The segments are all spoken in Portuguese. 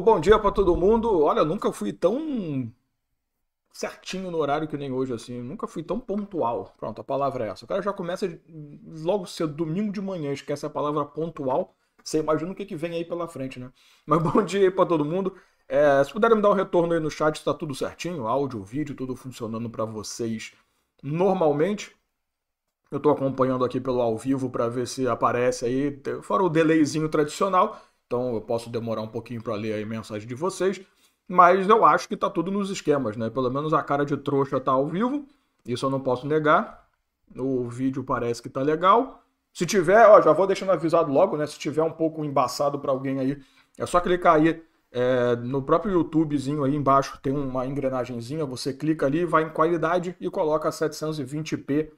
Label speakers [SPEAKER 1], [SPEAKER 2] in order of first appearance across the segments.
[SPEAKER 1] bom dia para todo mundo. Olha, nunca fui tão certinho no horário que nem hoje, assim. nunca fui tão pontual. Pronto, a palavra é essa. O cara já começa logo cedo, domingo de manhã, esquece a palavra pontual. Você imagina o que, que vem aí pela frente, né? Mas bom dia aí pra todo mundo. É, se puderem me dar um retorno aí no chat, está tudo certinho, áudio, vídeo, tudo funcionando para vocês normalmente. Eu estou acompanhando aqui pelo ao vivo para ver se aparece aí, fora o delayzinho tradicional. Então eu posso demorar um pouquinho para ler a mensagem de vocês, mas eu acho que está tudo nos esquemas, né? Pelo menos a cara de trouxa está ao vivo, isso eu não posso negar. O vídeo parece que está legal. Se tiver, ó, já vou deixando avisado logo, né? Se tiver um pouco embaçado para alguém aí, é só clicar aí é, no próprio YouTubezinho aí embaixo tem uma engrenagemzinha, você clica ali, vai em qualidade e coloca 720p,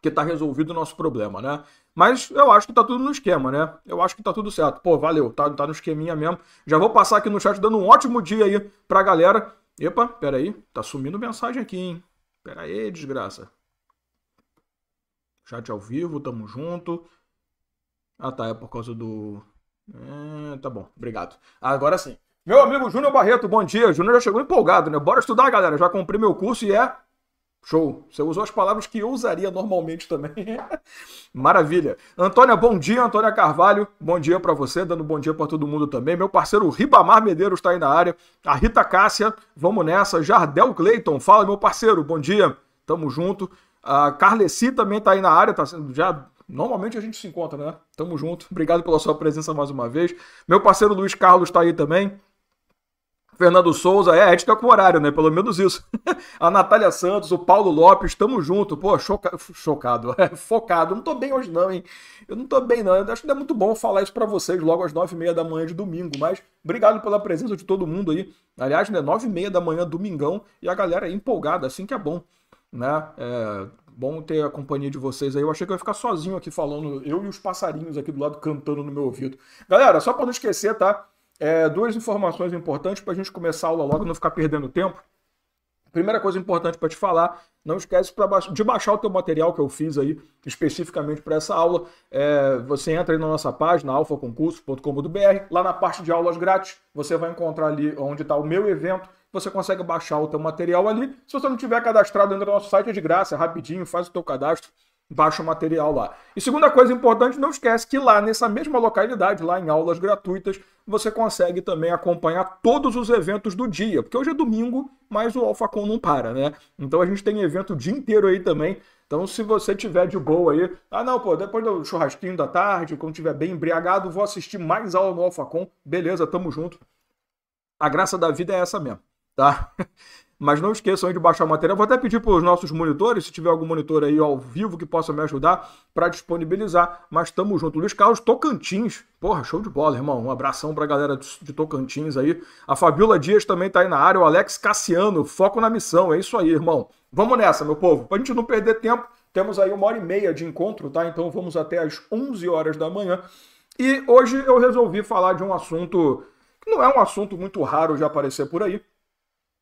[SPEAKER 1] que está resolvido o nosso problema, né? Mas eu acho que tá tudo no esquema, né? Eu acho que tá tudo certo. Pô, valeu, tá, tá no esqueminha mesmo. Já vou passar aqui no chat dando um ótimo dia aí pra galera. Epa, peraí, aí, tá sumindo mensagem aqui, hein? Peraí, aí, desgraça. Chat ao vivo, tamo junto. Ah, tá, é por causa do... É, tá bom, obrigado. Agora sim. Meu amigo Júnior Barreto, bom dia. Júnior já chegou empolgado, né? Bora estudar, galera. Já comprei meu curso e é Show. Você usou as palavras que eu usaria normalmente também. Maravilha. Antônia, bom dia. Antônia Carvalho, bom dia para você, dando bom dia para todo mundo também. Meu parceiro Ribamar Medeiros está aí na área. A Rita Cássia, vamos nessa. Jardel Clayton, fala, meu parceiro, bom dia. Tamo junto. A Carleci também está aí na área, tá sendo já Normalmente a gente se encontra, né? Tamo junto. Obrigado pela sua presença mais uma vez. Meu parceiro Luiz Carlos está aí também. Fernando Souza, é, ética é com horário, né? Pelo menos isso. a Natália Santos, o Paulo Lopes, tamo junto. Pô, choca... chocado, focado. Não tô bem hoje não, hein? Eu não tô bem não. Eu acho que é muito bom falar isso para vocês logo às nove e meia da manhã de domingo. Mas obrigado pela presença de todo mundo aí. Aliás, né, nove e meia da manhã, domingão. E a galera é empolgada, assim que é bom, né? É bom ter a companhia de vocês aí. Eu achei que eu ia ficar sozinho aqui falando, eu e os passarinhos aqui do lado cantando no meu ouvido. Galera, só para não esquecer, tá? é, duas informações importantes para a gente começar a aula logo não ficar perdendo tempo. Primeira coisa importante para te falar, não esquece de baixar o teu material que eu fiz aí especificamente para essa aula. É, você entra aí na nossa página, alfaconcurso.com.br, lá na parte de aulas grátis, você vai encontrar ali onde está o meu evento, você consegue baixar o teu material ali. Se você não tiver cadastrado dentro do nosso site, é de graça, é rapidinho, faz o teu cadastro, baixa o material lá. E segunda coisa importante, não esquece que lá nessa mesma localidade, lá em aulas gratuitas, você consegue também acompanhar todos os eventos do dia, porque hoje é domingo, mas o AlphaCon não para, né? Então a gente tem evento o dia inteiro aí também. Então, se você tiver de boa aí, ah não, pô, depois do churrasquinho da tarde, quando tiver bem embriagado, vou assistir mais aula no AlphaCon. Beleza, tamo junto. A graça da vida é essa mesmo, tá? Mas não esqueçam de baixar o material. Vou até pedir para os nossos monitores, se tiver algum monitor aí ao vivo que possa me ajudar, para disponibilizar. Mas tamo junto. Luiz Carlos Tocantins. Porra, show de bola, irmão. Um abração para a galera de Tocantins aí. A Fabiola Dias também está aí na área. O Alex Cassiano. Foco na missão. É isso aí, irmão. Vamos nessa, meu povo. Para a gente não perder tempo, temos aí uma hora e meia de encontro, tá? Então vamos até às 11 horas da manhã. E hoje eu resolvi falar de um assunto que não é um assunto muito raro de aparecer por aí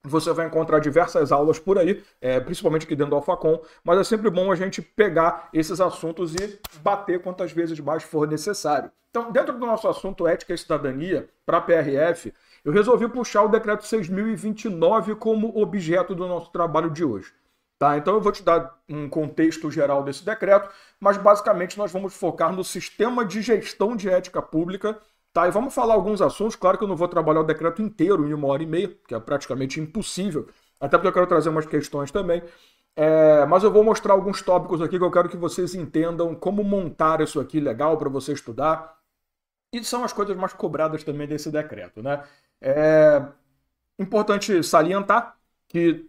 [SPEAKER 1] você vai encontrar diversas aulas por aí, é, principalmente aqui dentro do Alfacom, mas é sempre bom a gente pegar esses assuntos e bater quantas vezes mais for necessário. Então, dentro do nosso assunto ética e cidadania, para a PRF, eu resolvi puxar o decreto 6029 como objeto do nosso trabalho de hoje. Tá? Então, eu vou te dar um contexto geral desse decreto, mas basicamente nós vamos focar no sistema de gestão de ética pública Tá, e vamos falar alguns assuntos. Claro que eu não vou trabalhar o decreto inteiro em uma hora e meia, que é praticamente impossível. Até porque eu quero trazer umas questões também. É, mas eu vou mostrar alguns tópicos aqui que eu quero que vocês entendam como montar isso aqui legal para você estudar. E são as coisas mais cobradas também desse decreto, né? É importante salientar que,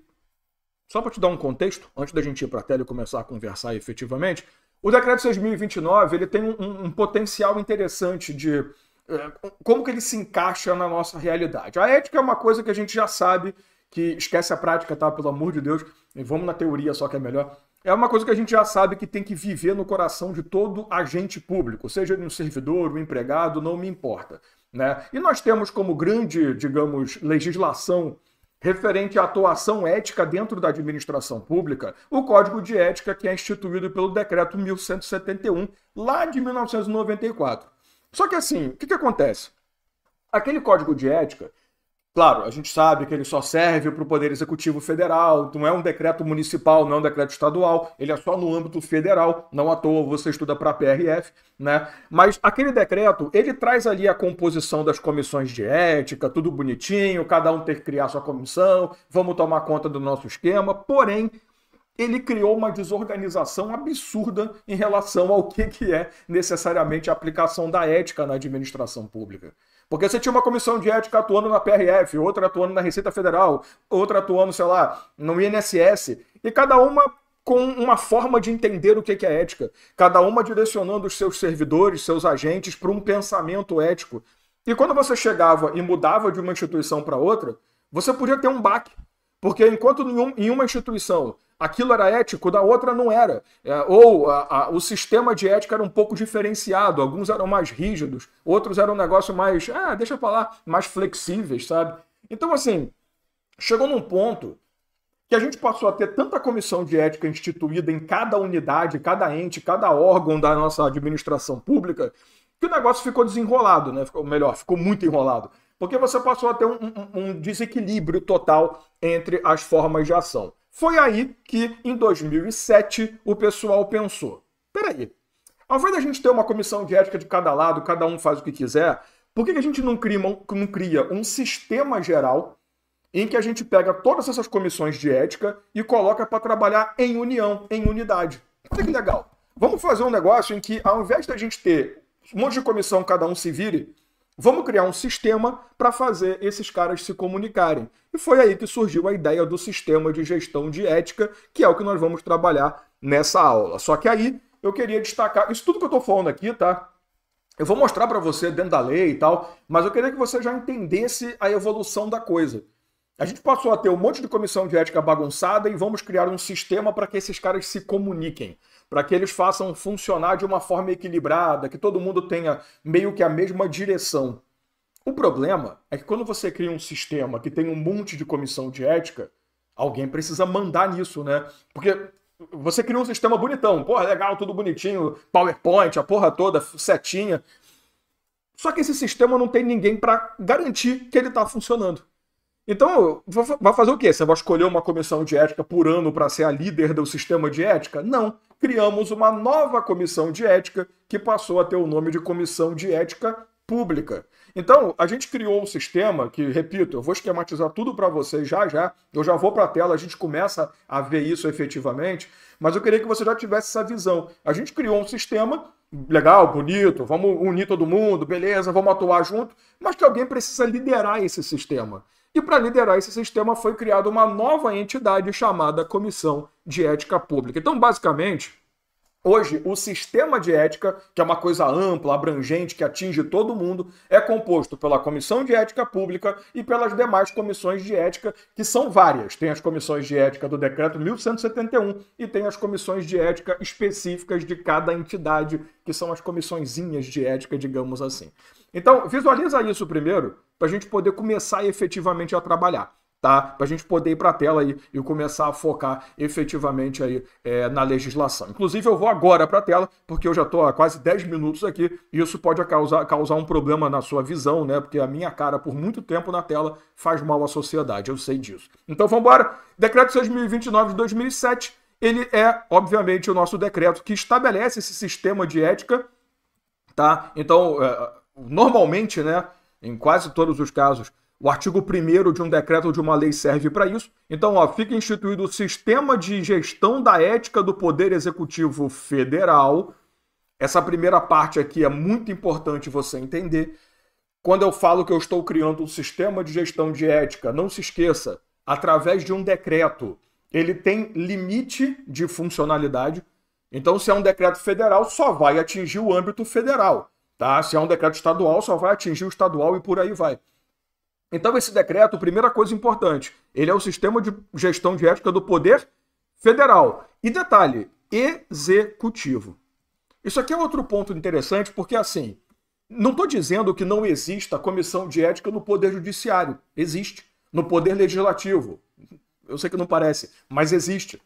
[SPEAKER 1] só para te dar um contexto, antes da gente ir para a tela e começar a conversar efetivamente, o decreto 6029 ele tem um, um potencial interessante de é, como que ele se encaixa na nossa realidade. A ética é uma coisa que a gente já sabe que esquece a prática, tá? Pelo amor de Deus, e vamos na teoria só que é melhor. É uma coisa que a gente já sabe que tem que viver no coração de todo agente público, seja um servidor, um empregado, não me importa. Né? E nós temos como grande, digamos, legislação referente à atuação ética dentro da administração pública, o Código de Ética que é instituído pelo Decreto 1171, lá de 1994. Só que assim, o que, que acontece? Aquele código de ética, claro, a gente sabe que ele só serve para o Poder Executivo Federal, não é um decreto municipal, não é um decreto estadual, ele é só no âmbito federal, não à toa você estuda para a PRF, né? Mas aquele decreto, ele traz ali a composição das comissões de ética, tudo bonitinho, cada um tem que criar sua comissão, vamos tomar conta do nosso esquema, porém, ele criou uma desorganização absurda em relação ao que, que é necessariamente a aplicação da ética na administração pública. Porque você tinha uma comissão de ética atuando na PRF, outra atuando na Receita Federal, outra atuando, sei lá, no INSS, e cada uma com uma forma de entender o que é ética, cada uma direcionando os seus servidores, seus agentes para um pensamento ético. E quando você chegava e mudava de uma instituição para outra, você podia ter um baque. Porque enquanto em uma instituição aquilo era ético, da outra não era. É, ou a, a, o sistema de ética era um pouco diferenciado, alguns eram mais rígidos, outros eram um negócio mais, ah, deixa eu falar, mais flexíveis, sabe? Então, assim, chegou num ponto que a gente passou a ter tanta comissão de ética instituída em cada unidade, cada ente, cada órgão da nossa administração pública, que o negócio ficou desenrolado, né? Ficou, melhor, ficou muito enrolado. Porque você passou a ter um, um, um desequilíbrio total entre as formas de ação. Foi aí que, em 2007, o pessoal pensou: peraí, ao invés da gente ter uma comissão de ética de cada lado, cada um faz o que quiser, por que a gente não cria, não cria um sistema geral em que a gente pega todas essas comissões de ética e coloca para trabalhar em união, em unidade? Olha que legal! Vamos fazer um negócio em que, ao invés da gente ter um monte de comissão, cada um se vire, Vamos criar um sistema para fazer esses caras se comunicarem. E foi aí que surgiu a ideia do sistema de gestão de ética, que é o que nós vamos trabalhar nessa aula. Só que aí eu queria destacar isso tudo que eu estou falando aqui, tá? Eu vou mostrar para você dentro da lei e tal, mas eu queria que você já entendesse a evolução da coisa. A gente passou a ter um monte de comissão de ética bagunçada e vamos criar um sistema para que esses caras se comuniquem para que eles façam funcionar de uma forma equilibrada, que todo mundo tenha meio que a mesma direção. O problema é que quando você cria um sistema que tem um monte de comissão de ética, alguém precisa mandar nisso, né? Porque você cria um sistema bonitão, porra, legal, tudo bonitinho, PowerPoint, a porra toda, setinha. Só que esse sistema não tem ninguém para garantir que ele está funcionando. Então, vai fazer o quê? Você vai escolher uma comissão de ética por ano para ser a líder do sistema de ética? Não criamos uma nova comissão de ética que passou a ter o nome de Comissão de Ética Pública. Então, a gente criou um sistema que, repito, eu vou esquematizar tudo para vocês já já, eu já vou para a tela, a gente começa a ver isso efetivamente, mas eu queria que você já tivesse essa visão. A gente criou um sistema legal, bonito, vamos unir todo mundo, beleza, vamos atuar junto, mas que alguém precisa liderar esse sistema. E para liderar esse sistema foi criada uma nova entidade chamada Comissão de Ética Pública. Então, basicamente, Hoje, o sistema de ética, que é uma coisa ampla, abrangente, que atinge todo mundo, é composto pela Comissão de Ética Pública e pelas demais comissões de ética, que são várias. Tem as comissões de ética do Decreto 1171 e tem as comissões de ética específicas de cada entidade, que são as comissõezinhas de ética, digamos assim. Então, visualiza isso primeiro para a gente poder começar efetivamente a trabalhar. Tá? Para a gente poder ir para a tela aí e começar a focar efetivamente aí é, na legislação. Inclusive, eu vou agora para a tela, porque eu já estou há quase 10 minutos aqui e isso pode causar, causar um problema na sua visão, né? Porque a minha cara por muito tempo na tela faz mal à sociedade, eu sei disso. Então vamos embora. Decreto 6029 de 2007, ele é, obviamente, o nosso decreto que estabelece esse sistema de ética, tá? Então, é, normalmente, né? Em quase todos os casos, o artigo 1 de um decreto ou de uma lei serve para isso. Então, ó, fica instituído o sistema de gestão da ética do Poder Executivo Federal. Essa primeira parte aqui é muito importante você entender. Quando eu falo que eu estou criando um sistema de gestão de ética, não se esqueça, através de um decreto, ele tem limite de funcionalidade. Então, se é um decreto federal, só vai atingir o âmbito federal. Tá? Se é um decreto estadual, só vai atingir o estadual e por aí vai. Então, esse decreto, primeira coisa importante, ele é o sistema de gestão de ética do poder federal. E detalhe, executivo. Isso aqui é outro ponto interessante, porque assim, não estou dizendo que não exista comissão de ética no Poder Judiciário. Existe. No Poder Legislativo. Eu sei que não parece, mas existe.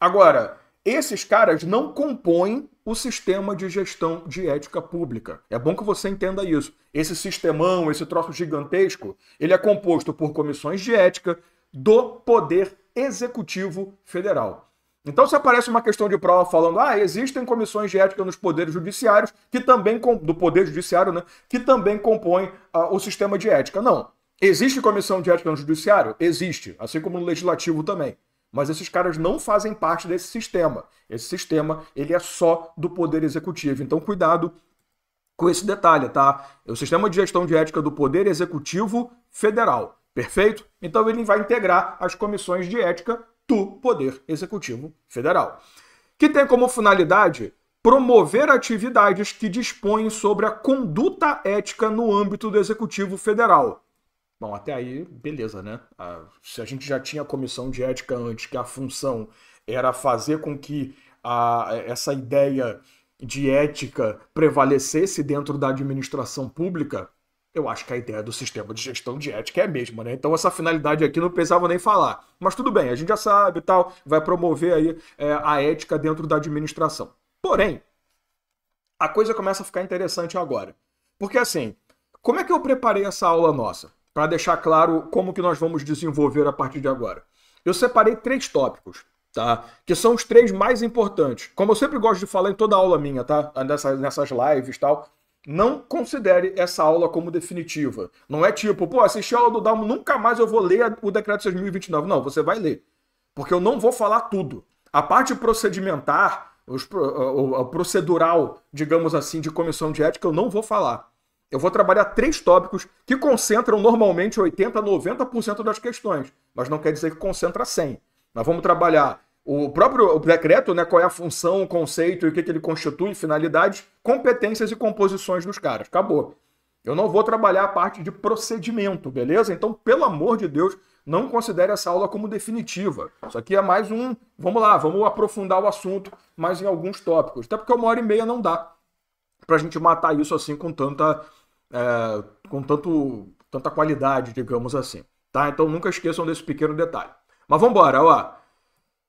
[SPEAKER 1] Agora, esses caras não compõem o sistema de gestão de ética pública. É bom que você entenda isso. Esse sistemão, esse troço gigantesco, ele é composto por comissões de ética do Poder Executivo Federal. Então, se aparece uma questão de prova falando, ah, existem comissões de ética nos poderes judiciários que também do poder judiciário, né, que também compõem ah, o sistema de ética. Não. Existe comissão de ética no judiciário? Existe, assim como no legislativo também. Mas esses caras não fazem parte desse sistema. Esse sistema, ele é só do poder executivo. Então, cuidado com esse detalhe, tá? É o sistema de gestão de ética do Poder Executivo Federal, perfeito? Então ele vai integrar as comissões de ética do Poder Executivo Federal, que tem como finalidade promover atividades que dispõem sobre a conduta ética no âmbito do Executivo Federal, Bom, até aí, beleza, né? A, se a gente já tinha a comissão de ética antes, que a função era fazer com que a, essa ideia de ética prevalecesse dentro da administração pública, eu acho que a ideia do sistema de gestão de ética é a mesma, né? Então essa finalidade aqui não precisava nem falar. Mas tudo bem, a gente já sabe e tal, vai promover aí é, a ética dentro da administração. Porém, a coisa começa a ficar interessante agora. Porque assim, como é que eu preparei essa aula nossa? para deixar claro como que nós vamos desenvolver a partir de agora. Eu separei três tópicos, tá? Que são os três mais importantes. Como eu sempre gosto de falar em toda aula minha, tá? Nessas, nessas lives e tal. Não considere essa aula como definitiva. Não é tipo, pô, assisti a aula do Dalmo, nunca mais eu vou ler o decreto 6.029. Não, você vai ler. Porque eu não vou falar tudo. A parte procedimentar, o, o procedural, digamos assim, de comissão de ética, eu não vou falar eu vou trabalhar três tópicos que concentram normalmente 80, 90% das questões, mas não quer dizer que concentra 100. Nós vamos trabalhar o próprio decreto, né, qual é a função, o conceito e o que, que ele constitui, finalidades, competências e composições dos caras. Acabou. Eu não vou trabalhar a parte de procedimento, beleza? Então, pelo amor de Deus, não considere essa aula como definitiva. Isso aqui é mais um, vamos lá, vamos aprofundar o assunto mais em alguns tópicos. Até porque uma hora e meia não dá para a gente matar isso assim com tanta. É, com tanto, tanta qualidade, digamos assim. Tá? Então nunca esqueçam desse pequeno detalhe. Mas vamos embora, ó.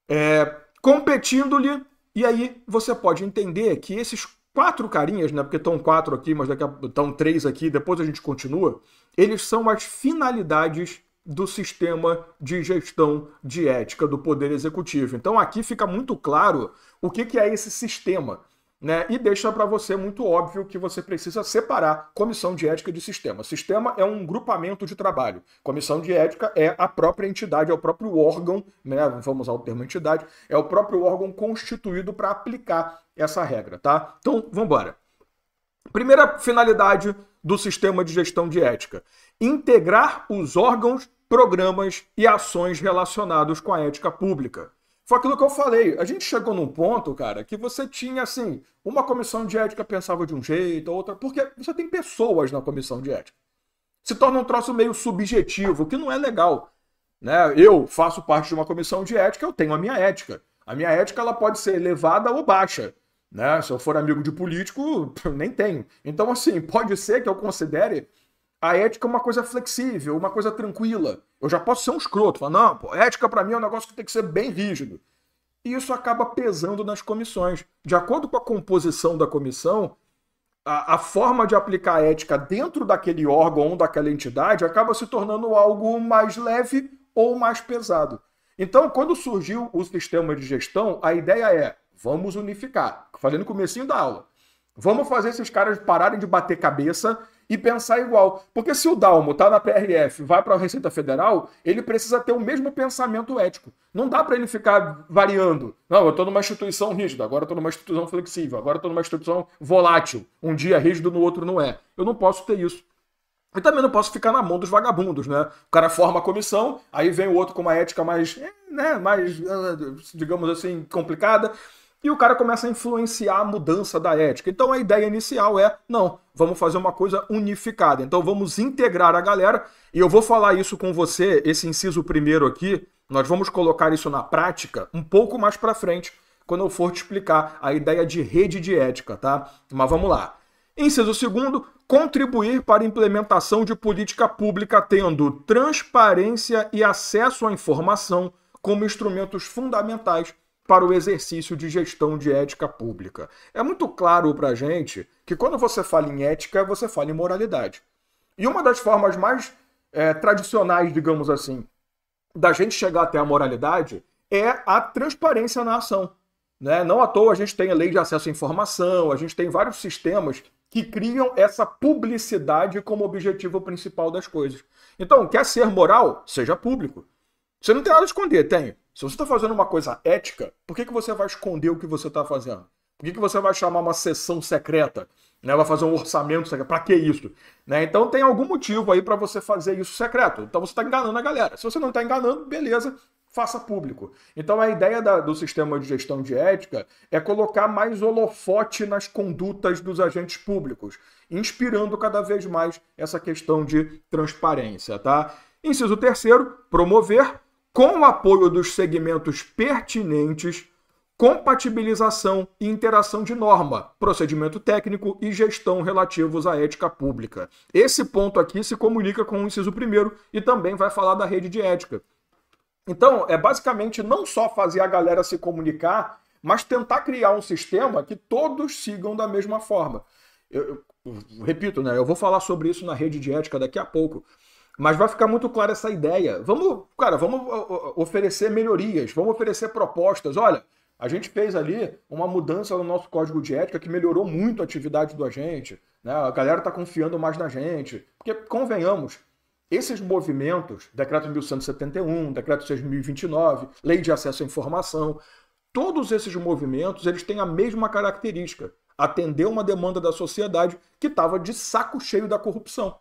[SPEAKER 1] É, competindo-lhe, e aí você pode entender que esses quatro carinhas, né? Porque estão quatro aqui, mas daqui a, estão três aqui, depois a gente continua. Eles são as finalidades do sistema de gestão de ética do Poder Executivo. Então aqui fica muito claro o que, que é esse sistema né? E deixa para você muito óbvio que você precisa separar comissão de ética de sistema. Sistema é um grupamento de trabalho. Comissão de ética é a própria entidade, é o próprio órgão, né? Vamos usar o termo entidade, é o próprio órgão constituído para aplicar essa regra, tá? Então, vamos embora. Primeira finalidade do sistema de gestão de ética: integrar os órgãos, programas e ações relacionados com a ética pública foi aquilo que eu falei. A gente chegou num ponto, cara, que você tinha, assim, uma comissão de ética pensava de um jeito, outra. Porque você tem pessoas na comissão de ética. Se torna um troço meio subjetivo, que não é legal. Né? Eu faço parte de uma comissão de ética, eu tenho a minha ética. A minha ética ela pode ser elevada ou baixa. Né? Se eu for amigo de político, nem tenho. Então, assim, pode ser que eu considere a ética é uma coisa flexível, uma coisa tranquila. Eu já posso ser um escroto, falar, não, pô, ética para mim é um negócio que tem que ser bem rígido. E isso acaba pesando nas comissões. De acordo com a composição da comissão, a, a forma de aplicar a ética dentro daquele órgão ou daquela entidade acaba se tornando algo mais leve ou mais pesado. Então, quando surgiu o sistema de gestão, a ideia é, vamos unificar. Falei no comecinho da aula. Vamos fazer esses caras pararem de bater cabeça e pensar igual. Porque se o Dalmo tá na PRF, vai para a Receita Federal, ele precisa ter o mesmo pensamento ético. Não dá para ele ficar variando. Não, eu estou numa instituição rígida, agora estou numa instituição flexível, agora estou numa instituição volátil. Um dia rígido, no outro não é. Eu não posso ter isso. E também não posso ficar na mão dos vagabundos, né? O cara forma a comissão, aí vem o outro com uma ética mais, eh, né, mais, eh, digamos assim, complicada e o cara começa a influenciar a mudança da ética. Então a ideia inicial é: não, vamos fazer uma coisa unificada. Então vamos integrar a galera, e eu vou falar isso com você, esse inciso primeiro aqui. Nós vamos colocar isso na prática um pouco mais para frente, quando eu for te explicar a ideia de rede de ética, tá? Mas vamos lá. Inciso segundo, contribuir para a implementação de política pública tendo transparência e acesso à informação como instrumentos fundamentais para o exercício de gestão de ética pública. É muito claro para a gente que quando você fala em ética, você fala em moralidade. E uma das formas mais é, tradicionais, digamos assim, da gente chegar até a moralidade é a transparência na ação. Né? Não à toa a gente tem a lei de acesso à informação, a gente tem vários sistemas que criam essa publicidade como objetivo principal das coisas. Então, quer ser moral? Seja público. Você não tem nada a esconder, tem. Se você está fazendo uma coisa ética, por que, que você vai esconder o que você está fazendo? Por que, que você vai chamar uma sessão secreta? Né? Vai fazer um orçamento secreto? Para que isso? Né? Então tem algum motivo aí para você fazer isso secreto. Então você está enganando a galera. Se você não está enganando, beleza, faça público. Então a ideia da, do sistema de gestão de ética é colocar mais holofote nas condutas dos agentes públicos, inspirando cada vez mais essa questão de transparência, tá? Inciso terceiro, promover com o apoio dos segmentos pertinentes, compatibilização e interação de norma, procedimento técnico e gestão relativos à ética pública. Esse ponto aqui se comunica com o inciso primeiro e também vai falar da rede de ética. Então, é basicamente não só fazer a galera se comunicar, mas tentar criar um sistema que todos sigam da mesma forma. Eu, eu, eu repito, né? Eu vou falar sobre isso na rede de ética daqui a pouco. Mas vai ficar muito clara essa ideia. Vamos, cara, vamos oferecer melhorias, vamos oferecer propostas. Olha, a gente fez ali uma mudança no nosso código de ética que melhorou muito a atividade do agente. Né? A galera está confiando mais na gente. Porque, convenhamos, esses movimentos, decreto 1171, decreto 6029, lei de acesso à informação, todos esses movimentos, eles têm a mesma característica, atender uma demanda da sociedade que estava de saco cheio da corrupção.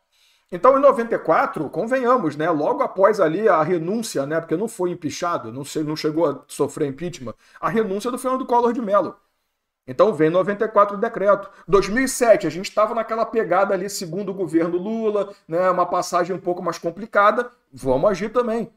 [SPEAKER 1] Então, em 94, convenhamos, né? Logo após ali a renúncia, né? Porque não foi empichado, não, não chegou a sofrer impeachment, a renúncia do Fernando Collor de Mello. Então vem 94 o decreto. 2007, a gente estava naquela pegada ali, segundo o governo Lula, né, uma passagem um pouco mais complicada. Vamos agir também.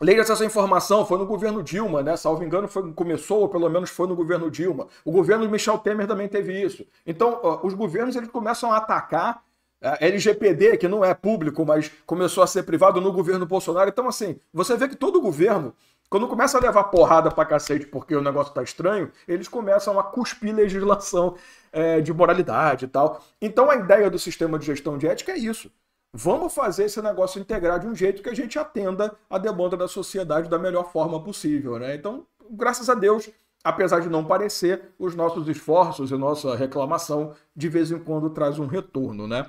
[SPEAKER 1] Lei de acesso à informação foi no governo Dilma, né? Salvo engano, foi, começou, ou pelo menos foi no governo Dilma. O governo Michel Temer também teve isso. Então, ó, os governos eles começam a atacar LGPD, que não é público, mas começou a ser privado no governo Bolsonaro. Então, assim, você vê que todo governo, quando começa a levar porrada pra cacete porque o negócio tá estranho, eles começam a cuspir legislação é, de moralidade e tal. Então, a ideia do sistema de gestão de ética é isso. Vamos fazer esse negócio integrar de um jeito que a gente atenda a demanda da sociedade da melhor forma possível, né? Então, graças a Deus, apesar de não parecer, os nossos esforços e nossa reclamação de vez em quando traz um retorno, né?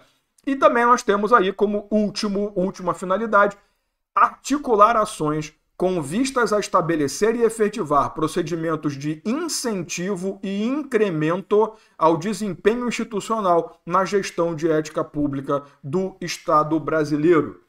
[SPEAKER 1] E também nós temos aí como último, última finalidade, articular ações com vistas a estabelecer e efetivar procedimentos de incentivo e incremento ao desempenho institucional na gestão de ética pública do Estado brasileiro.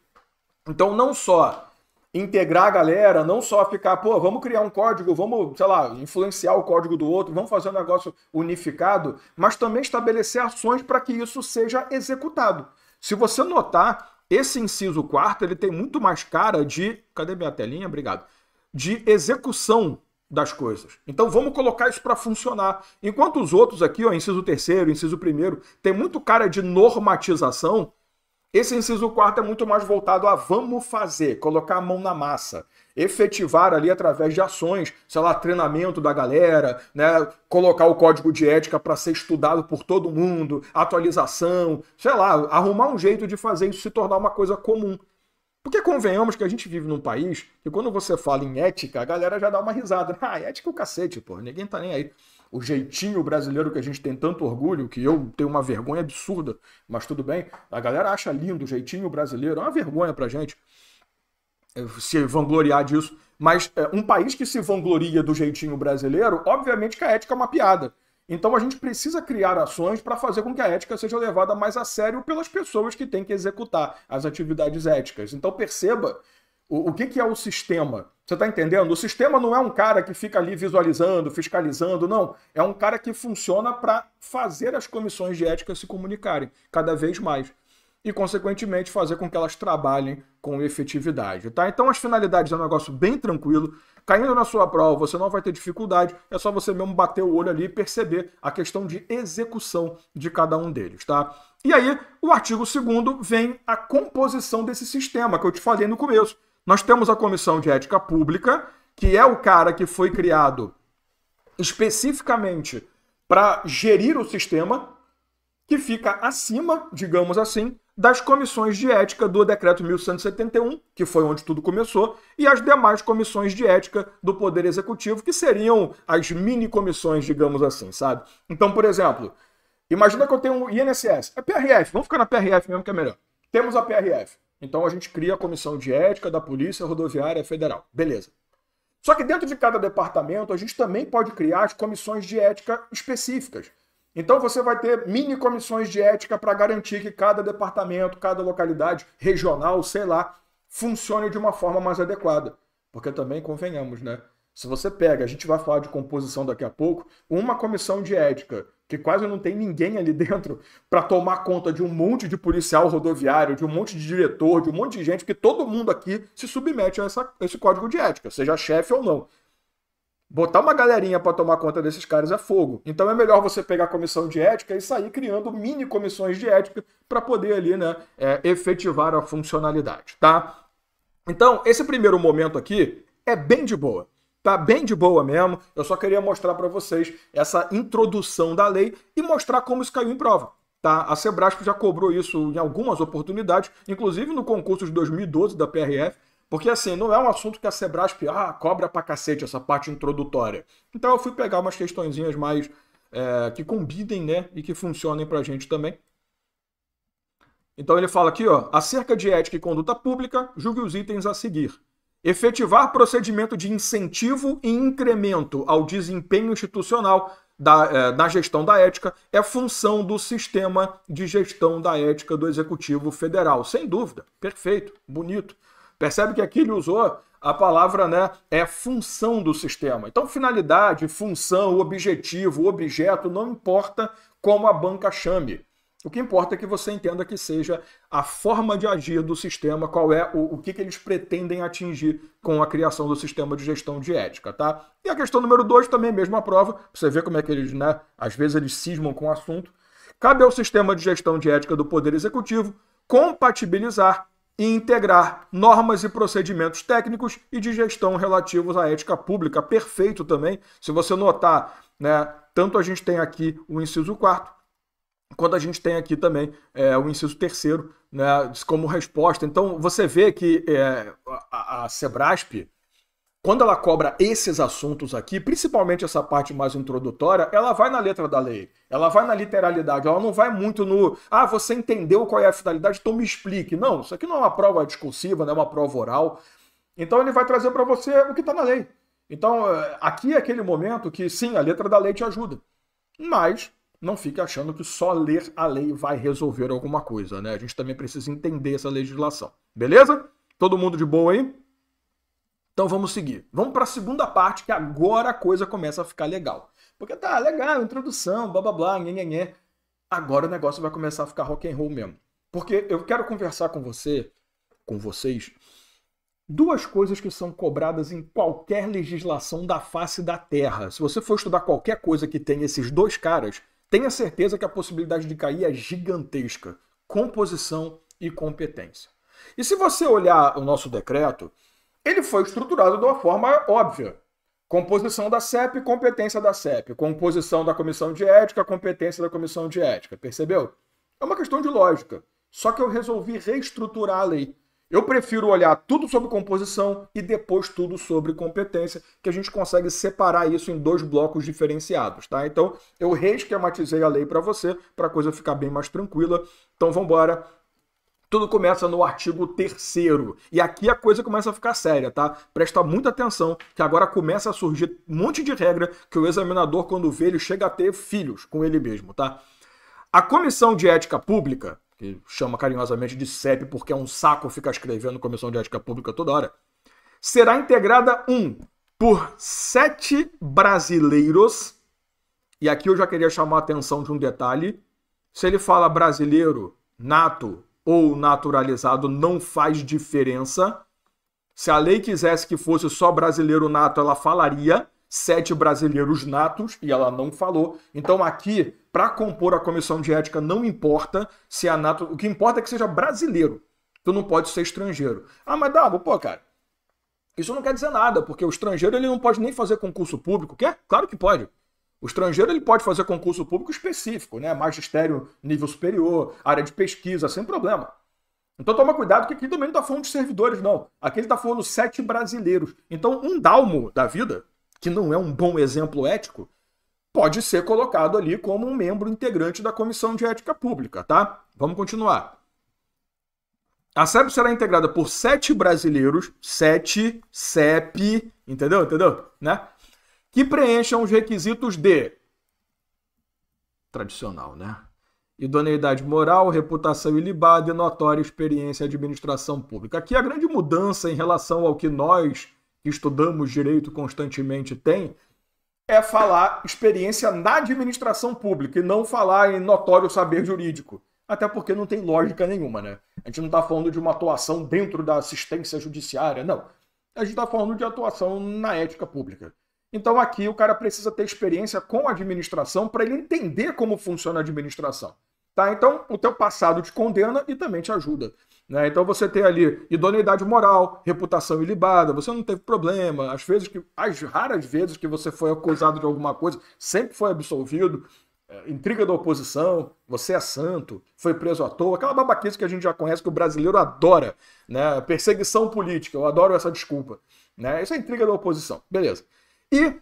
[SPEAKER 1] Então, não só integrar a galera, não só ficar, pô, vamos criar um código, vamos, sei lá, influenciar o código do outro, vamos fazer um negócio unificado, mas também estabelecer ações para que isso seja executado. Se você notar, esse inciso quarto, ele tem muito mais cara de, cadê minha telinha? Obrigado. De execução das coisas. Então vamos colocar isso para funcionar. Enquanto os outros aqui, ó, inciso terceiro, inciso primeiro, tem muito cara de normatização, esse inciso quarto é muito mais voltado a vamos fazer, colocar a mão na massa, efetivar ali através de ações, sei lá, treinamento da galera, né, colocar o código de ética para ser estudado por todo mundo, atualização, sei lá, arrumar um jeito de fazer isso se tornar uma coisa comum. Porque convenhamos que a gente vive num país que quando você fala em ética, a galera já dá uma risada. Ah, ética é o cacete, pô, ninguém tá nem aí o jeitinho brasileiro que a gente tem tanto orgulho, que eu tenho uma vergonha absurda, mas tudo bem. A galera acha lindo o jeitinho brasileiro, é uma vergonha pra gente eh, se vangloriar disso. Mas é, um país que se vangloria do jeitinho brasileiro, obviamente que a ética é uma piada. Então a gente precisa criar ações para fazer com que a ética seja levada mais a sério pelas pessoas que têm que executar as atividades éticas. Então perceba o, o que, que é o sistema? Você está entendendo? O sistema não é um cara que fica ali visualizando, fiscalizando, não. É um cara que funciona para fazer as comissões de ética se comunicarem cada vez mais e, consequentemente, fazer com que elas trabalhem com efetividade. Tá? Então, as finalidades é um negócio bem tranquilo. Caindo na sua prova, você não vai ter dificuldade, é só você mesmo bater o olho ali e perceber a questão de execução de cada um deles. Tá? E aí, o artigo 2 vem a composição desse sistema que eu te falei no começo nós temos a Comissão de Ética Pública, que é o cara que foi criado especificamente para gerir o sistema, que fica acima, digamos assim, das comissões de ética do decreto 1171, que foi onde tudo começou, e as demais comissões de ética do Poder Executivo, que seriam as mini comissões, digamos assim, sabe? Então, por exemplo, imagina que eu tenho um INSS, é PRF, vamos ficar na PRF mesmo que é melhor. Temos a PRF. Então a gente cria a comissão de ética da Polícia Rodoviária Federal. Beleza. Só que dentro de cada departamento, a gente também pode criar as comissões de ética específicas. Então você vai ter mini comissões de ética para garantir que cada departamento, cada localidade regional, sei lá, funcione de uma forma mais adequada. Porque também convenhamos, né? Se você pega, a gente vai falar de composição daqui a pouco, uma comissão de ética, que quase não tem ninguém ali dentro para tomar conta de um monte de policial rodoviário, de um monte de diretor, de um monte de gente, porque todo mundo aqui se submete a, essa, a esse código de ética, seja chefe ou não. Botar uma galerinha para tomar conta desses caras é fogo. Então é melhor você pegar a comissão de ética e sair criando mini comissões de ética para poder ali, né, é, efetivar a funcionalidade, tá? Então, esse primeiro momento aqui é bem de boa tá bem de boa mesmo. Eu só queria mostrar para vocês essa introdução da lei e mostrar como isso caiu em prova. Tá? A Sebrasco já cobrou isso em algumas oportunidades, inclusive no concurso de 2012 da PRF, porque assim, não é um assunto que a Sebrasp ah, cobra pra cacete essa parte introdutória. Então eu fui pegar umas questõezinhas mais é, que combinem, né? E que funcionem pra gente também. Então ele fala aqui, ó, acerca de ética e conduta pública, julgue os itens a seguir. Efetivar procedimento de incentivo e incremento ao desempenho institucional da, eh, na gestão da ética é função do sistema de gestão da ética do Executivo Federal. Sem dúvida. Perfeito. Bonito. Percebe que aqui ele usou a palavra né, é função do sistema. Então, finalidade, função, objetivo, objeto, não importa como a banca chame. O que importa é que você entenda que seja a forma de agir do sistema, qual é o, o que, que eles pretendem atingir com a criação do sistema de gestão de ética, tá? E a questão número dois também mesmo é a prova, pra você ver como é que eles, né, às vezes eles cismam com o assunto. Cabe ao sistema de gestão de ética do Poder Executivo compatibilizar e integrar normas e procedimentos técnicos e de gestão relativos à ética pública. Perfeito também. Se você notar, né, tanto a gente tem aqui o inciso 4, quando a gente tem aqui também é, o inciso terceiro né, como resposta. Então, você vê que é, a, a Sebrasp, quando ela cobra esses assuntos aqui, principalmente essa parte mais introdutória, ela vai na letra da lei, ela vai na literalidade, ela não vai muito no ah, você entendeu qual é a finalidade, então me explique. Não, isso aqui não é uma prova discursiva, não é uma prova oral. Então ele vai trazer para você o que está na lei. Então, é, aqui é aquele momento que sim, a letra da lei te ajuda. Mas não fique achando que só ler a lei vai resolver alguma coisa, né? A gente também precisa entender essa legislação. Beleza? Todo mundo de boa aí? Então vamos seguir. Vamos para a segunda parte, que agora a coisa começa a ficar legal. Porque tá legal, introdução, blá blá blá, nhê, nhê, nhê. Agora o negócio vai começar a ficar rock and roll mesmo. Porque eu quero conversar com você, com vocês, duas coisas que são cobradas em qualquer legislação da face da Terra. Se você for estudar qualquer coisa que tem esses dois caras, Tenha certeza que a possibilidade de cair é gigantesca. Composição e competência. E se você olhar o nosso decreto, ele foi estruturado de uma forma óbvia. Composição da CEP, competência da CEP. Composição da comissão de ética, competência da comissão de ética. Percebeu? É uma questão de lógica. Só que eu resolvi reestruturar a lei. Eu prefiro olhar tudo sobre composição e depois tudo sobre competência, que a gente consegue separar isso em dois blocos diferenciados, tá? Então, eu reesquematizei a lei para você, para a coisa ficar bem mais tranquila. Então, vamos embora. Tudo começa no artigo 3 E aqui a coisa começa a ficar séria, tá? Presta muita atenção, que agora começa a surgir um monte de regra que o examinador, quando vê, ele chega a ter filhos com ele mesmo, tá? A Comissão de Ética Pública que chama carinhosamente de CEP porque é um saco ficar escrevendo Comissão de Ética Pública toda hora, será integrada, um, por sete brasileiros, e aqui eu já queria chamar a atenção de um detalhe, se ele fala brasileiro, nato ou naturalizado, não faz diferença. Se a lei quisesse que fosse só brasileiro nato, ela falaria, sete brasileiros natos, e ela não falou. Então aqui para compor a comissão de ética não importa se a NATO. O que importa é que seja brasileiro. Tu não pode ser estrangeiro. Ah, mas Dabo, pô, cara, isso não quer dizer nada, porque o estrangeiro ele não pode nem fazer concurso público. Quer? Claro que pode. O estrangeiro ele pode fazer concurso público específico, né? Magistério nível superior, área de pesquisa, sem problema. Então toma cuidado que aqui também não está falando de servidores, não. Aqui ele está falando sete brasileiros. Então um dalmo da vida, que não é um bom exemplo ético, pode ser colocado ali como um membro integrante da Comissão de Ética Pública, tá? Vamos continuar. A SEP será integrada por sete brasileiros, sete CEP, entendeu? Entendeu? Né? Que preencham os requisitos de tradicional, né? Idoneidade moral, reputação ilibada e notória experiência em administração pública. Aqui a grande mudança em relação ao que nós que estudamos direito constantemente tem é falar experiência na administração pública e não falar em notório saber jurídico. Até porque não tem lógica nenhuma, né? A gente não está falando de uma atuação dentro da assistência judiciária, não. A gente está falando de atuação na ética pública. Então aqui o cara precisa ter experiência com a administração para ele entender como funciona a administração. Tá? Então o teu passado te condena e também te ajuda. Né? Então você tem ali idoneidade moral, reputação ilibada, você não teve problema, as vezes que, as raras vezes que você foi acusado de alguma coisa, sempre foi absolvido, é, intriga da oposição, você é santo, foi preso à toa, aquela babaquice que a gente já conhece que o brasileiro adora, né? Perseguição política, eu adoro essa desculpa, né? Isso é intriga da oposição, beleza? E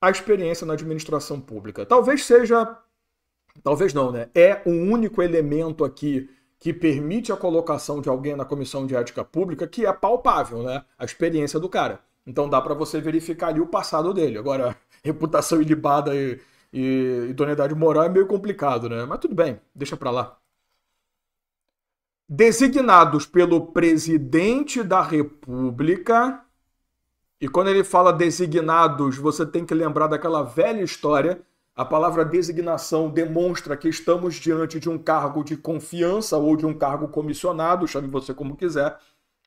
[SPEAKER 1] a experiência na administração pública, talvez seja, talvez não, né? É o um único elemento aqui que permite a colocação de alguém na comissão de ética pública, que é palpável, né? A experiência do cara. Então dá para você verificar ali o passado dele. Agora, reputação ilibada e, e idoneidade moral é meio complicado, né? Mas tudo bem, deixa para lá. Designados pelo presidente da República. E quando ele fala designados, você tem que lembrar daquela velha história a palavra designação demonstra que estamos diante de um cargo de confiança ou de um cargo comissionado, chame você como quiser,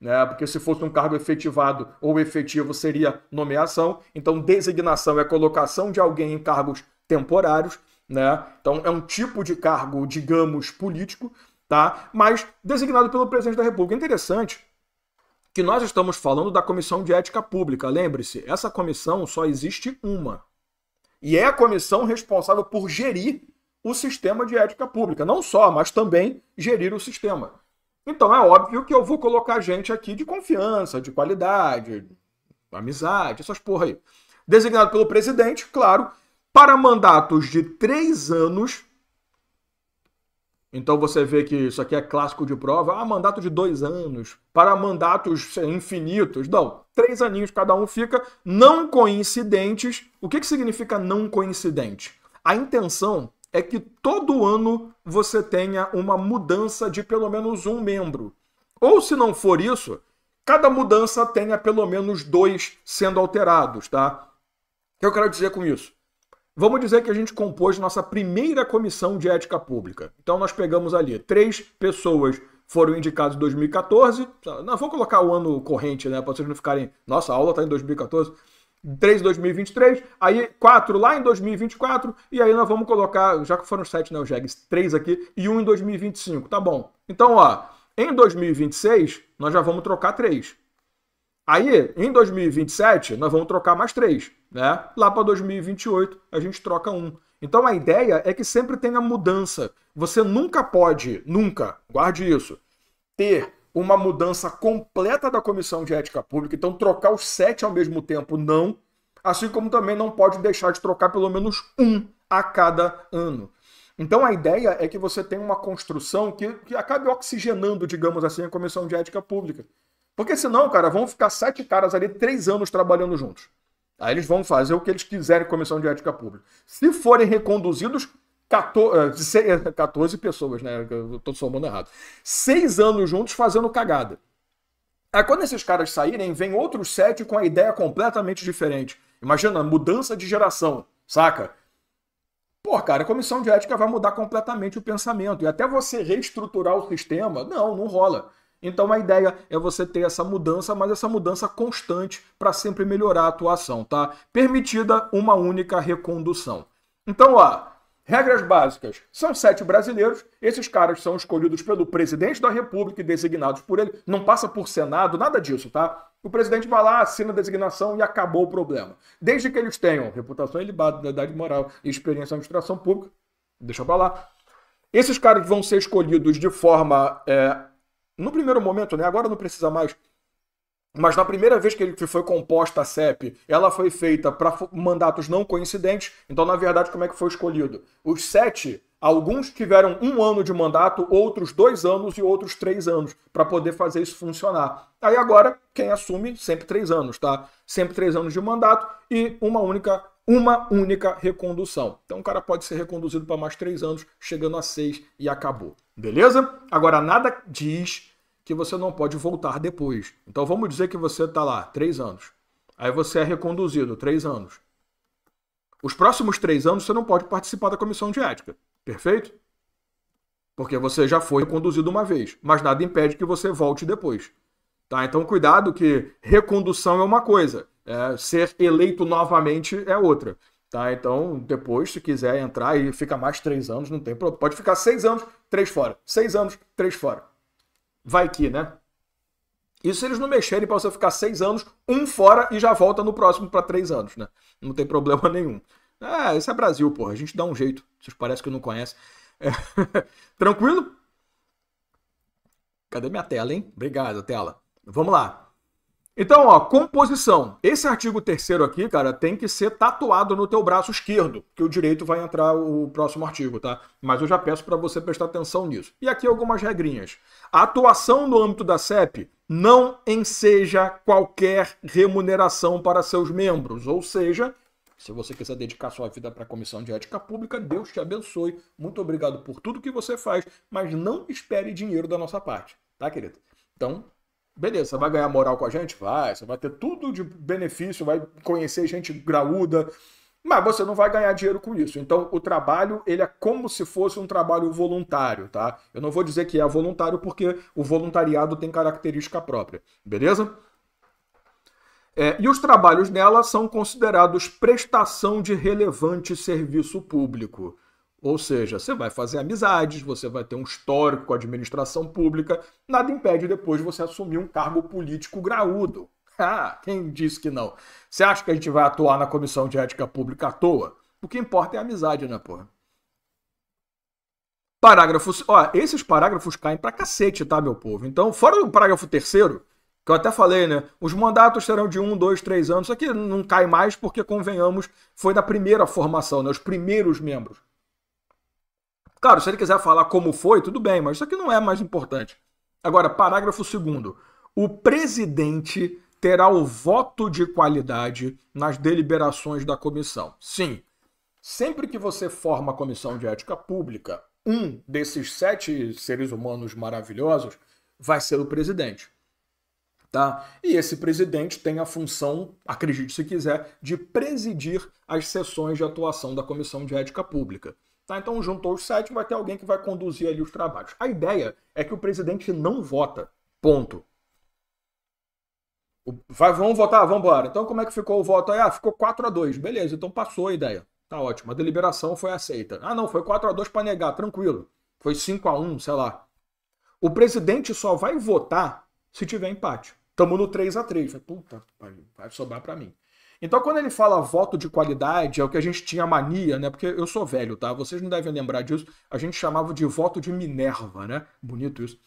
[SPEAKER 1] né? porque se fosse um cargo efetivado ou efetivo seria nomeação. Então, designação é colocação de alguém em cargos temporários. Né? Então, é um tipo de cargo, digamos, político, tá? mas designado pelo presidente da República. Interessante que nós estamos falando da Comissão de Ética Pública. Lembre-se, essa comissão só existe uma e é a comissão responsável por gerir o sistema de ética pública. Não só, mas também gerir o sistema. Então é óbvio que eu vou colocar gente aqui de confiança, de qualidade, amizade, essas porra aí. Designado pelo presidente, claro, para mandatos de três anos então você vê que isso aqui é clássico de prova. Ah, mandato de dois anos, para mandatos é, infinitos. Não, três aninhos cada um fica. Não coincidentes. O que, que significa não coincidente? A intenção é que todo ano você tenha uma mudança de pelo menos um membro. Ou se não for isso, cada mudança tenha pelo menos dois sendo alterados, tá? O que eu quero dizer com isso? Vamos dizer que a gente compôs nossa primeira comissão de ética pública. Então nós pegamos ali três pessoas foram indicados em 2014. Não, vou colocar o ano corrente, né? Para vocês não ficarem. Nossa, a aula está em 2014. 3 em 2023, aí quatro lá em 2024, e aí nós vamos colocar, já que foram sete, né, o Jags, três aqui e um em 2025, tá bom. Então, ó, em 2026, nós já vamos trocar três. Aí, em 2027, nós vamos trocar mais três, né? Lá para 2028, a gente troca um. Então a ideia é que sempre tenha mudança. Você nunca pode, nunca, guarde isso, ter uma mudança completa da comissão de ética pública. Então, trocar os sete ao mesmo tempo, não. Assim como também não pode deixar de trocar pelo menos um a cada ano. Então, a ideia é que você tenha uma construção que, que acabe oxigenando, digamos assim, a comissão de ética pública. Porque senão, cara, vão ficar sete caras ali três anos trabalhando juntos. Aí eles vão fazer o que eles quiserem com a comissão de ética pública. Se forem reconduzidos, 14, 14 eh, eh, pessoas, né? Eu tô somando errado. Seis anos juntos fazendo cagada. Aí quando esses caras saírem, vem outros sete com a ideia completamente diferente. Imagina, mudança de geração, saca? Pô, cara, a comissão de ética vai mudar completamente o pensamento. E até você reestruturar o sistema, não, não rola. Então a ideia é você ter essa mudança, mas essa mudança constante para sempre melhorar a atuação, tá? Permitida uma única recondução. Então, ó, regras básicas. São sete brasileiros, esses caras são escolhidos pelo presidente da República e designados por ele, não passa por Senado, nada disso, tá? O presidente vai lá, assina a designação e acabou o problema. Desde que eles tenham reputação ilibada, idade moral e experiência na administração pública, deixa pra lá. Esses caras vão ser escolhidos de forma é, no primeiro momento, né? Agora não precisa mais. Mas na primeira vez que ele que foi composta a CEP, ela foi feita para mandatos não coincidentes. Então, na verdade, como é que foi escolhido? Os sete, alguns tiveram um ano de mandato, outros dois anos e outros três anos, para poder fazer isso funcionar. Aí agora, quem assume, sempre três anos, tá? Sempre três anos de mandato e uma única uma única recondução. Então o cara pode ser reconduzido para mais três anos, chegando a seis e acabou. Beleza? Agora, nada diz que você não pode voltar depois. Então vamos dizer que você está lá três anos. Aí você é reconduzido três anos. Os próximos três anos você não pode participar da comissão de ética. Perfeito? Porque você já foi reconduzido uma vez, mas nada impede que você volte depois. Tá? Então cuidado que recondução é uma coisa, é, ser eleito novamente é outra. Tá? Então, depois, se quiser entrar e fica mais três anos, não tem problema. Pode ficar seis anos, três fora. Seis anos, três fora. Vai que, né? Isso se eles não mexerem para você ficar seis anos, um fora e já volta no próximo para três anos, né? Não tem problema nenhum. Ah, é, esse é Brasil, porra. A gente dá um jeito. Vocês parecem que não conhecem. É... Tranquilo? Cadê minha tela, hein? Obrigado, tela. Vamos lá. Então, ó, composição. Esse artigo terceiro aqui, cara, tem que ser tatuado no teu braço esquerdo, que o direito vai entrar o próximo artigo, tá? Mas eu já peço para você prestar atenção nisso. E aqui algumas regrinhas. A atuação no âmbito da CEP não enseja qualquer remuneração para seus membros, ou seja, se você quiser dedicar sua vida para a Comissão de Ética Pública, Deus te abençoe. Muito obrigado por tudo que você faz, mas não espere dinheiro da nossa parte, tá, querido? Então, Beleza, você vai ganhar moral com a gente? Vai, você vai ter tudo de benefício, vai conhecer gente graúda, mas você não vai ganhar dinheiro com isso. Então, o trabalho, ele é como se fosse um trabalho voluntário, tá? Eu não vou dizer que é voluntário porque o voluntariado tem característica própria, beleza? É, e os trabalhos nela são considerados prestação de relevante serviço público. Ou seja, você vai fazer amizades, você vai ter um histórico com a administração pública, nada impede depois de você assumir um cargo político graúdo. Ah, quem disse que não? Você acha que a gente vai atuar na Comissão de Ética Pública à toa? O que importa é a amizade, né, porra? Parágrafos. Ó, esses parágrafos caem pra cacete, tá, meu povo? Então, fora do parágrafo terceiro, que eu até falei, né? Os mandatos serão de um, dois, três anos. Isso aqui não cai mais porque, convenhamos, foi da primeira formação, né? Os primeiros membros. Claro, se ele quiser falar como foi, tudo bem, mas isso aqui não é mais importante. Agora, parágrafo 2. O presidente terá o voto de qualidade nas deliberações da comissão. Sim, sempre que você forma a comissão de ética pública, um desses sete seres humanos maravilhosos vai ser o presidente. Tá? E esse presidente tem a função, acredite se quiser, de presidir as sessões de atuação da Comissão de Ética Pública. Tá? Então juntou os sete, vai ter alguém que vai conduzir ali os trabalhos. A ideia é que o presidente não vota. Ponto. Vai, vamos votar, vamos embora. Então como é que ficou o voto aí? Ah, ficou 4 a 2 Beleza, então passou a ideia. Tá ótimo. A deliberação foi aceita. Ah, não, foi 4 a 2 para negar, tranquilo. Foi 5 a 1 sei lá. O presidente só vai votar se tiver empate. Tamo no 3 a 3 Puta, vai sobrar para mim. Então, quando ele fala voto de qualidade, é o que a gente tinha mania, né? Porque eu sou velho, tá? Vocês não devem lembrar disso. A gente chamava de voto de Minerva, né? Bonito isso.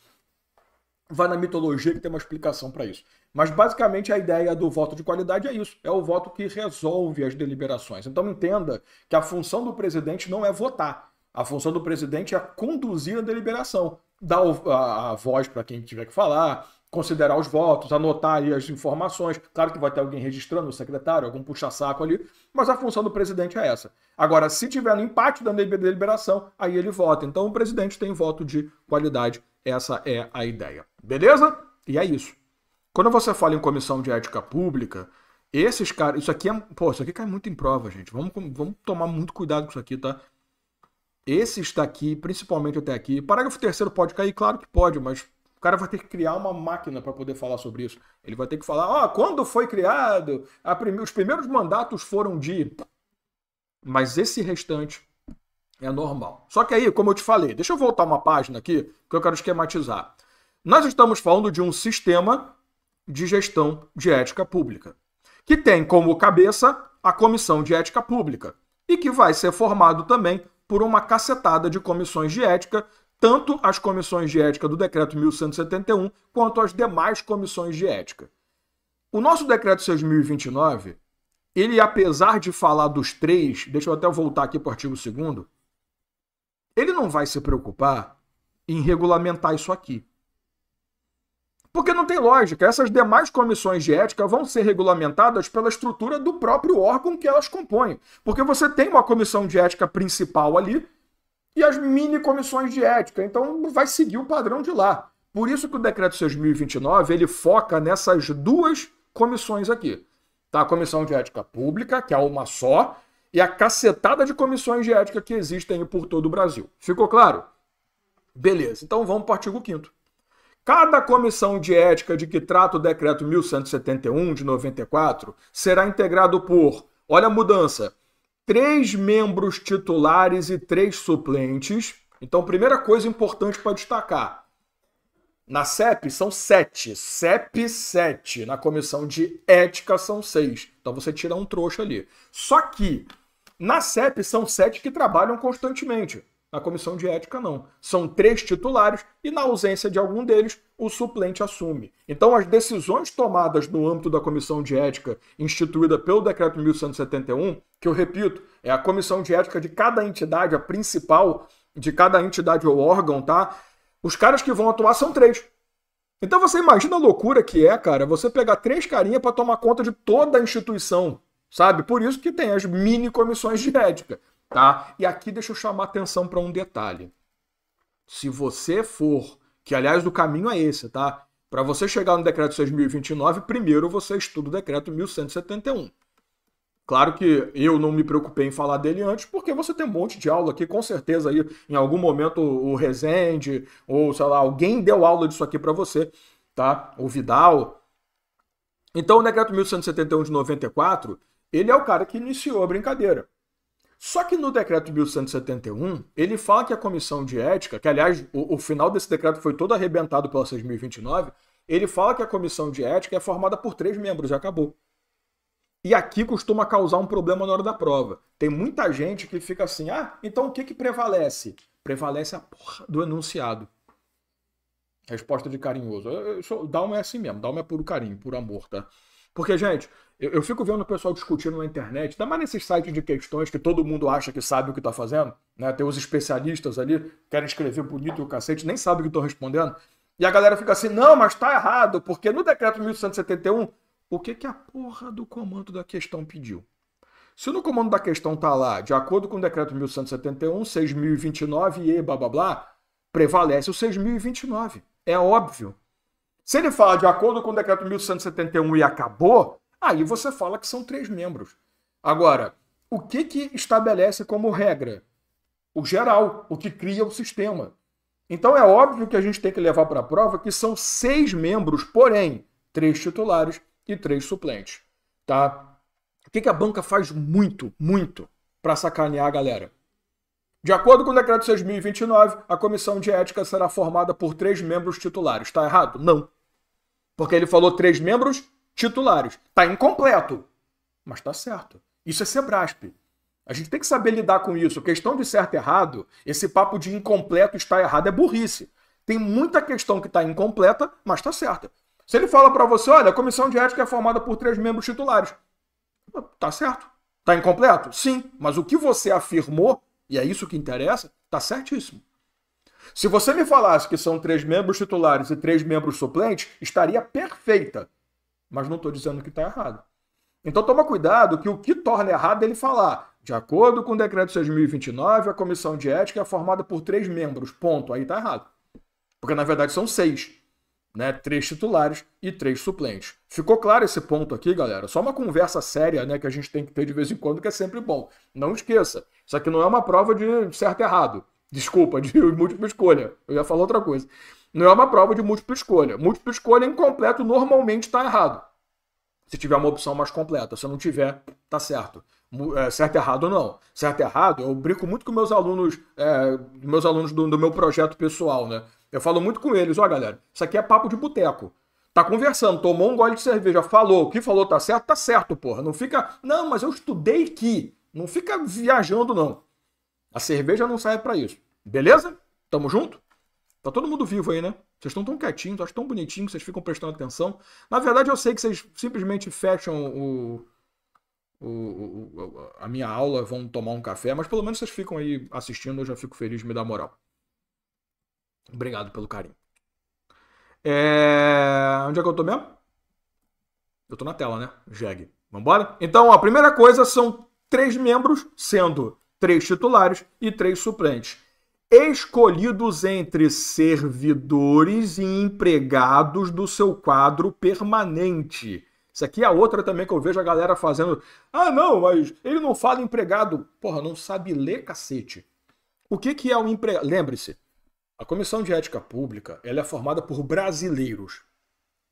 [SPEAKER 1] Vai na mitologia que tem uma explicação para isso. Mas basicamente a ideia do voto de qualidade é isso: é o voto que resolve as deliberações. Então entenda que a função do presidente não é votar, a função do presidente é conduzir a deliberação, dar a voz para quem tiver que falar, considerar os votos, anotar aí as informações. Claro que vai ter alguém registrando, o secretário, algum puxa-saco ali, mas a função do presidente é essa. Agora, se tiver no empate da deliberação, aí ele vota. Então o presidente tem voto de qualidade. Essa é a ideia. Beleza? E é isso. Quando você fala em comissão de ética pública, esses caras. Isso aqui é. Pô, isso aqui cai muito em prova, gente. Vamos, vamos tomar muito cuidado com isso aqui, tá? Esse está aqui, principalmente até aqui. Parágrafo terceiro pode cair, claro que pode, mas o cara vai ter que criar uma máquina para poder falar sobre isso. Ele vai ter que falar, ó, oh, quando foi criado, prime... os primeiros mandatos foram de. Mas esse restante é normal. Só que aí, como eu te falei, deixa eu voltar uma página aqui que eu quero esquematizar. Nós estamos falando de um sistema de gestão de ética pública, que tem como cabeça a Comissão de Ética Pública e que vai ser formado também por uma cacetada de comissões de ética tanto as comissões de ética do decreto 1171 quanto as demais comissões de ética. O nosso decreto 6029, ele apesar de falar dos três, deixa eu até voltar aqui para o artigo 2 ele não vai se preocupar em regulamentar isso aqui. Porque não tem lógica, essas demais comissões de ética vão ser regulamentadas pela estrutura do próprio órgão que elas compõem. Porque você tem uma comissão de ética principal ali, e as mini comissões de ética. Então vai seguir o padrão de lá. Por isso que o decreto 6029 ele foca nessas duas comissões aqui. Tá? A comissão de ética pública, que é uma só, e a cacetada de comissões de ética que existem por todo o Brasil. Ficou claro? Beleza. Então vamos para o artigo 5 Cada comissão de ética de que trata o decreto 1171 de 94 será integrado por, olha a mudança, três membros titulares e três suplentes. Então, primeira coisa importante para destacar: na CEP são sete. CEP sete. Na comissão de ética são seis. Então você tira um trouxa ali. Só que na CEP são sete que trabalham constantemente. Na comissão de ética, não. São três titulares e, na ausência de algum deles, o suplente assume. Então, as decisões tomadas no âmbito da comissão de ética instituída pelo decreto 1171, que eu repito, é a comissão de ética de cada entidade, a principal de cada entidade ou órgão, tá? Os caras que vão atuar são três. Então você imagina a loucura que é, cara, você pegar três carinhas para tomar conta de toda a instituição, sabe? Por isso que tem as mini comissões de ética tá? E aqui deixa eu chamar atenção para um detalhe. Se você for, que aliás o caminho é esse, tá? Para você chegar no decreto 6029, primeiro você estuda o decreto 1171. Claro que eu não me preocupei em falar dele antes, porque você tem um monte de aula aqui, com certeza aí em algum momento o Rezende ou sei lá, alguém deu aula disso aqui para você, tá? O Vidal. Então o decreto 1171 de 94, ele é o cara que iniciou a brincadeira. Só que no decreto 1171, ele fala que a comissão de ética, que aliás o, o, final desse decreto foi todo arrebentado pela 6029, ele fala que a comissão de ética é formada por três membros e acabou. E aqui costuma causar um problema na hora da prova. Tem muita gente que fica assim: ah, então o que, que prevalece? Prevalece a porra do enunciado. Resposta de carinhoso. dá uma é assim mesmo, dá uma é puro carinho, por amor, tá? Porque, gente, eu, eu fico vendo o pessoal discutindo na internet, ainda mais nesses sites de questões que todo mundo acha que sabe o que está fazendo, né? Tem os especialistas ali, querem escrever bonito e o cacete, nem sabe o que estão respondendo. E a galera fica assim, não, mas está errado, porque no decreto 1.171 o que, que a porra do comando da questão pediu? Se no comando da questão está lá, de acordo com o decreto 1171, 6029 e blá blá blá, prevalece o 6029. É óbvio. Se ele fala de acordo com o decreto 1171 e acabou, Aí você fala que são três membros. Agora, o que, que estabelece como regra? O geral, o que cria o sistema. Então é óbvio que a gente tem que levar para a prova que são seis membros, porém, três titulares e três suplentes. Tá? O que, que a banca faz muito, muito para sacanear a galera? De acordo com o decreto 6029, a comissão de ética será formada por três membros titulares. Está errado? Não. Porque ele falou três membros titulares. Tá incompleto, mas tá certo. Isso é Sebrasp. A gente tem que saber lidar com isso. questão de certo e errado, esse papo de incompleto está errado é burrice. Tem muita questão que está incompleta, mas está certa. Se ele fala para você, olha, a comissão de ética é formada por três membros titulares. Tá certo. Tá incompleto? Sim, mas o que você afirmou, e é isso que interessa, tá certíssimo. Se você me falasse que são três membros titulares e três membros suplentes, estaria perfeita mas não estou dizendo que está errado. Então toma cuidado que o que torna errado é ele falar, de acordo com o decreto 6.029, a comissão de ética é formada por três membros, ponto. Aí está errado. Porque na verdade são seis, né? Três titulares e três suplentes. Ficou claro esse ponto aqui, galera? Só uma conversa séria, né, que a gente tem que ter de vez em quando, que é sempre bom. Não esqueça, isso aqui não é uma prova de certo e errado. Desculpa, de múltipla escolha. Eu ia falar outra coisa. Não é uma prova de múltipla escolha. Múltipla escolha incompleto normalmente está errado. Se tiver uma opção mais completa. Se não tiver, tá certo. É, certo errado não. Certo errado, eu brinco muito com meus alunos, é, meus alunos do, do, meu projeto pessoal, né? Eu falo muito com eles, ó, galera, isso aqui é papo de boteco. Tá conversando, tomou um gole de cerveja, falou, o que falou tá certo, tá certo, porra. Não fica, não, mas eu estudei que. Não fica viajando, não. A cerveja não sai para isso. Beleza? Tamo junto? Tá todo mundo vivo aí, né? Vocês estão tão quietinhos, acho tão bonitinho que vocês ficam prestando atenção. Na verdade, eu sei que vocês simplesmente fecham o, o, o a minha aula, vão tomar um café, mas pelo menos vocês ficam aí assistindo, eu já fico feliz, de me dar moral. Obrigado pelo carinho. É... Onde é que eu tô mesmo? Eu tô na tela, né? Jeg. Vambora? Então, a primeira coisa são três membros, sendo três titulares e três suplentes escolhidos entre servidores e empregados do seu quadro permanente. Isso aqui é outra também que eu vejo a galera fazendo. Ah, não, mas ele não fala empregado. Porra, não sabe ler, cacete. O que, que é um empregado? Lembre-se, a Comissão de Ética Pública ela é formada por brasileiros.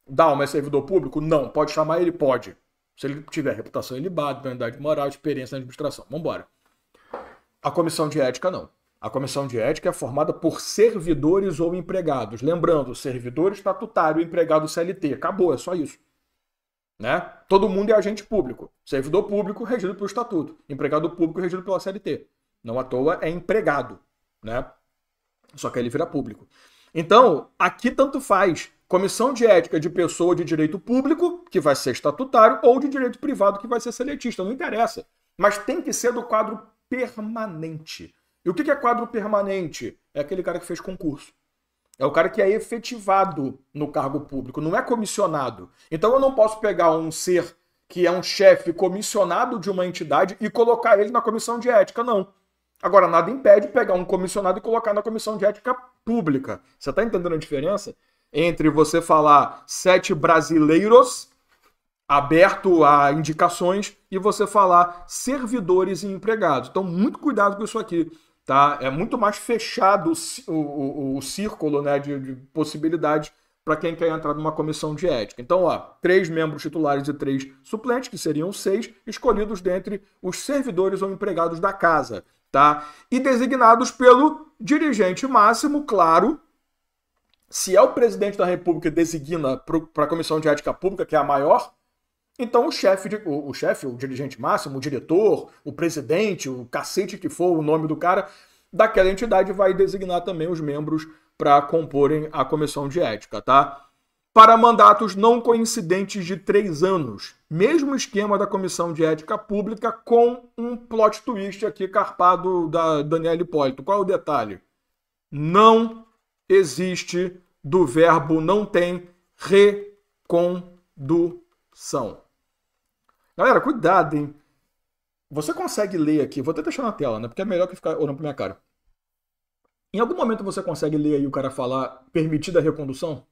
[SPEAKER 1] Dá um é servidor público? Não. Pode chamar ele? Pode. Se ele tiver reputação ilibada, idade moral, experiência na administração. Vamos embora. A Comissão de Ética, não. A comissão de ética é formada por servidores ou empregados. Lembrando, servidor estatutário, empregado CLT. Acabou, é só isso. Né? Todo mundo é agente público. Servidor público regido pelo estatuto. Empregado público regido pela CLT. Não à toa é empregado. Né? Só que ele vira público. Então, aqui tanto faz comissão de ética de pessoa de direito público, que vai ser estatutário, ou de direito privado, que vai ser seletista, não interessa. Mas tem que ser do quadro permanente. E o que é quadro permanente? É aquele cara que fez concurso. É o cara que é efetivado no cargo público, não é comissionado. Então eu não posso pegar um ser que é um chefe comissionado de uma entidade e colocar ele na comissão de ética, não. Agora, nada impede pegar um comissionado e colocar na comissão de ética pública. Você está entendendo a diferença? Entre você falar sete brasileiros aberto a indicações e você falar servidores e empregados. Então, muito cuidado com isso aqui tá? É muito mais fechado o, o, o círculo né, de, de possibilidades para quem quer entrar numa comissão de ética. Então, ó, três membros titulares e três suplentes, que seriam seis, escolhidos dentre os servidores ou empregados da casa, tá? E designados pelo dirigente máximo, claro. Se é o presidente da República que designa para a Comissão de Ética Pública, que é a maior, então o chefe, o, o chefe, o dirigente máximo, o diretor, o presidente, o cacete que for o nome do cara daquela entidade vai designar também os membros para comporem a comissão de ética, tá? Para mandatos não coincidentes de três anos, mesmo esquema da comissão de ética pública com um plot twist aqui carpado da Daniela Hipólito. Qual é o detalhe? Não existe do verbo não tem recondução. Galera, cuidado, hein? Você consegue ler aqui, vou até deixar na tela, né? Porque é melhor que ficar olhando pra minha cara. Em algum momento você consegue ler aí o cara falar permitida a recondução?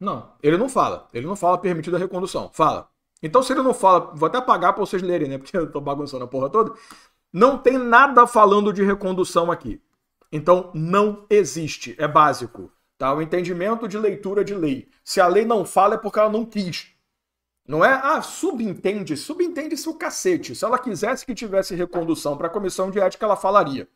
[SPEAKER 1] Não, ele não fala. Ele não fala permitida a recondução. Fala. Então, se ele não fala, vou até apagar para vocês lerem, né? Porque eu tô bagunçando a porra toda. Não tem nada falando de recondução aqui. Então, não existe. É básico. Tá? O entendimento de leitura de lei. Se a lei não fala, é porque ela não quis. Não é, ah, subentende, subentende-se o cacete. Se ela quisesse que tivesse recondução para a comissão de ética, ela falaria.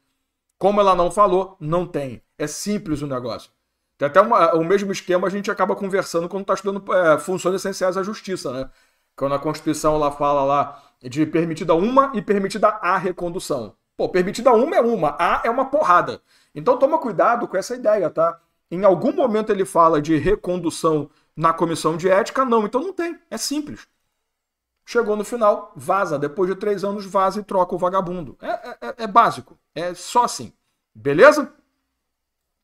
[SPEAKER 1] Como ela não falou, não tem. É simples o negócio. Tem até uma, o mesmo esquema a gente acaba conversando quando está estudando é, funções essenciais à justiça, né? Quando a Constituição ela fala lá de permitida uma e permitida a recondução. Pô, permitida uma é uma, a é uma porrada. Então toma cuidado com essa ideia, tá? Em algum momento ele fala de recondução na comissão de ética, não. Então não tem. É simples. Chegou no final, vaza. Depois de três anos, vaza e troca o vagabundo. É, é, é, é básico. É só assim. Beleza?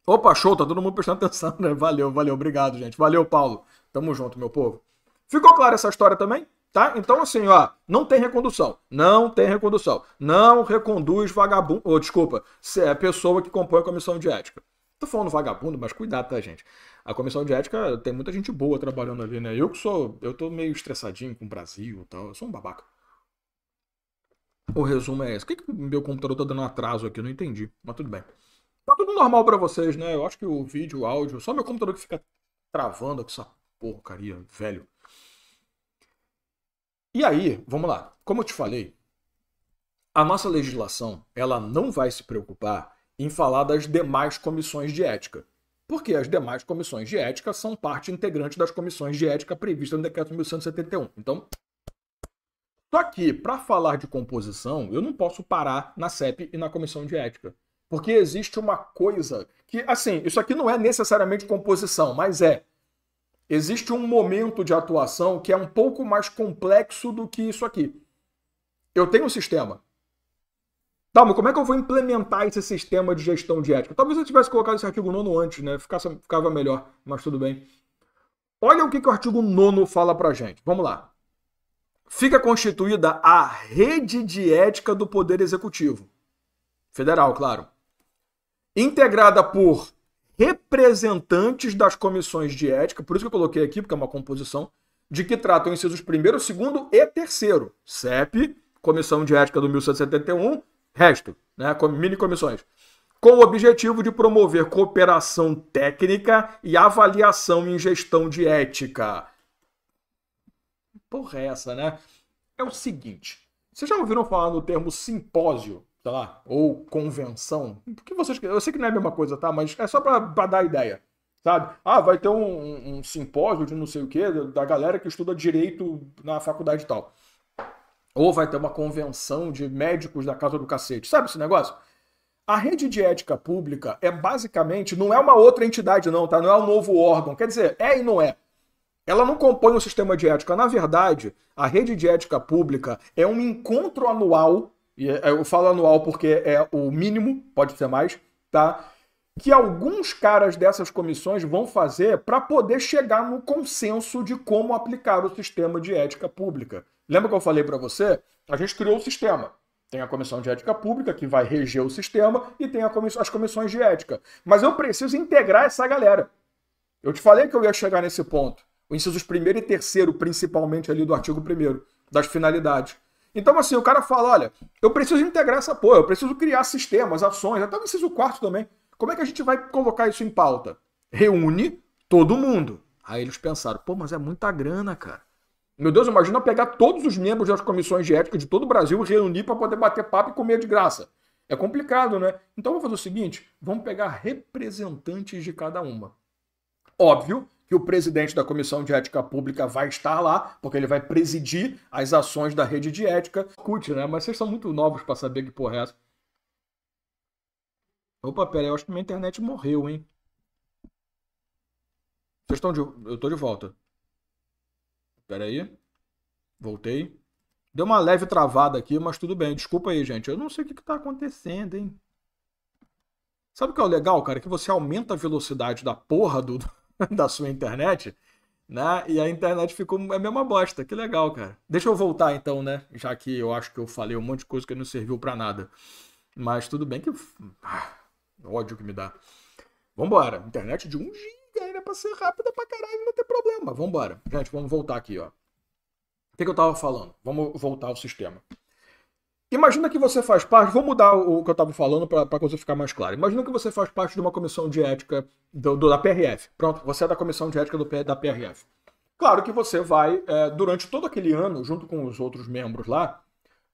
[SPEAKER 1] Opa, show. Tá todo mundo prestando atenção, né? Valeu, valeu. Obrigado, gente. Valeu, Paulo. Tamo junto, meu povo. Ficou clara essa história também? Tá? Então, assim, ó, não tem recondução. Não tem recondução. Não reconduz vagabundo. Ou desculpa, é pessoa que compõe a comissão de ética. Tô falando vagabundo, mas cuidado, tá, gente? A comissão de ética tem muita gente boa trabalhando ali, né? Eu que sou. Eu tô meio estressadinho com o Brasil e tal. Eu sou um babaca. O resumo é esse. Por que, que meu computador tá dando atraso aqui? Eu não entendi. Mas tudo bem. Tá tudo normal para vocês, né? Eu acho que o vídeo, o áudio, só meu computador que fica travando aqui essa porcaria, velho. E aí, vamos lá. Como eu te falei, a nossa legislação, ela não vai se preocupar em falar das demais comissões de ética. Porque as demais comissões de ética são parte integrante das comissões de ética previstas no decreto 1171. Então, só que para falar de composição, eu não posso parar na CEP e na comissão de ética. Porque existe uma coisa que, assim, isso aqui não é necessariamente composição, mas é. Existe um momento de atuação que é um pouco mais complexo do que isso aqui. Eu tenho um sistema, Tá, mas como é que eu vou implementar esse sistema de gestão de ética? Talvez eu tivesse colocado esse artigo 9 antes, né? Ficasse, ficava melhor, mas tudo bem. Olha o que, que o artigo 9 fala pra gente. Vamos lá. Fica constituída a rede de ética do Poder Executivo. Federal, claro. Integrada por representantes das comissões de ética, por isso que eu coloquei aqui, porque é uma composição, de que tratam incisos primeiro, segundo e terceiro. CEP, Comissão de Ética do 1771, resto, né, mini comissões, com o objetivo de promover cooperação técnica e avaliação em gestão de ética. Porra, é essa, né? É o seguinte: vocês já ouviram falar no termo simpósio, sei lá, ou convenção? Porque vocês. Eu sei que não é a mesma coisa, tá? Mas é só para dar ideia sabe? Ah, vai ter um, um, um, simpósio de não sei o quê da galera que estuda direito na faculdade e tal. Ou vai ter uma convenção de médicos da casa do cacete. Sabe esse negócio? A rede de ética pública é basicamente, não é uma outra entidade, não, tá? Não é um novo órgão. Quer dizer, é e não é. Ela não compõe o um sistema de ética. Na verdade, a rede de ética pública é um encontro anual, e é, eu falo anual porque é o mínimo, pode ser mais, tá? Que alguns caras dessas comissões vão fazer para poder chegar no consenso de como aplicar o sistema de ética pública. Lembra que eu falei para você? A gente criou o sistema. Tem a comissão de ética pública, que vai reger o sistema, e tem as comissões de ética. Mas eu preciso integrar essa galera. Eu te falei que eu ia chegar nesse ponto. O inciso primeiro e terceiro, principalmente ali do artigo primeiro, das finalidades. Então, assim, o cara fala: olha, eu preciso integrar essa porra, eu preciso criar sistemas, ações, até o inciso quarto também. Como é que a gente vai colocar isso em pauta? Reúne todo mundo. Aí eles pensaram: pô, mas é muita grana, cara. Meu Deus, imagina pegar todos os membros das comissões de ética de todo o Brasil e reunir para poder bater papo e comer de graça. É complicado, né? Então vamos fazer o seguinte: vamos pegar representantes de cada uma. Óbvio que o presidente da Comissão de Ética Pública vai estar lá, porque ele vai presidir as ações da rede de ética. Curte, né? Mas vocês são muito novos para saber que porra é essa. Opa, peraí, eu acho que minha internet morreu, hein? Vocês estão de. Eu tô de volta. Pera aí. Voltei. Deu uma leve travada aqui, mas tudo bem. Desculpa aí, gente. Eu não sei o que está acontecendo, hein? Sabe o que é o legal, cara? Que você aumenta a velocidade da porra do, da sua internet, né? E a internet ficou é a mesma bosta. Que legal, cara. Deixa eu voltar então, né? Já que eu acho que eu falei um monte de coisa que não serviu para nada. Mas tudo bem que. Ah, ódio que me dá. Vambora. Internet de um dia. E aí era pra ser rápida pra caralho, não tem problema. Vambora. Gente, vamos voltar aqui, ó. O que, que eu tava falando? Vamos voltar ao sistema. Imagina que você faz parte. Vou mudar o que eu estava falando para a coisa ficar mais clara. Imagina que você faz parte de uma comissão de ética do, do, da PRF. Pronto, você é da comissão de ética do, da PRF. Claro que você vai, é, durante todo aquele ano, junto com os outros membros lá,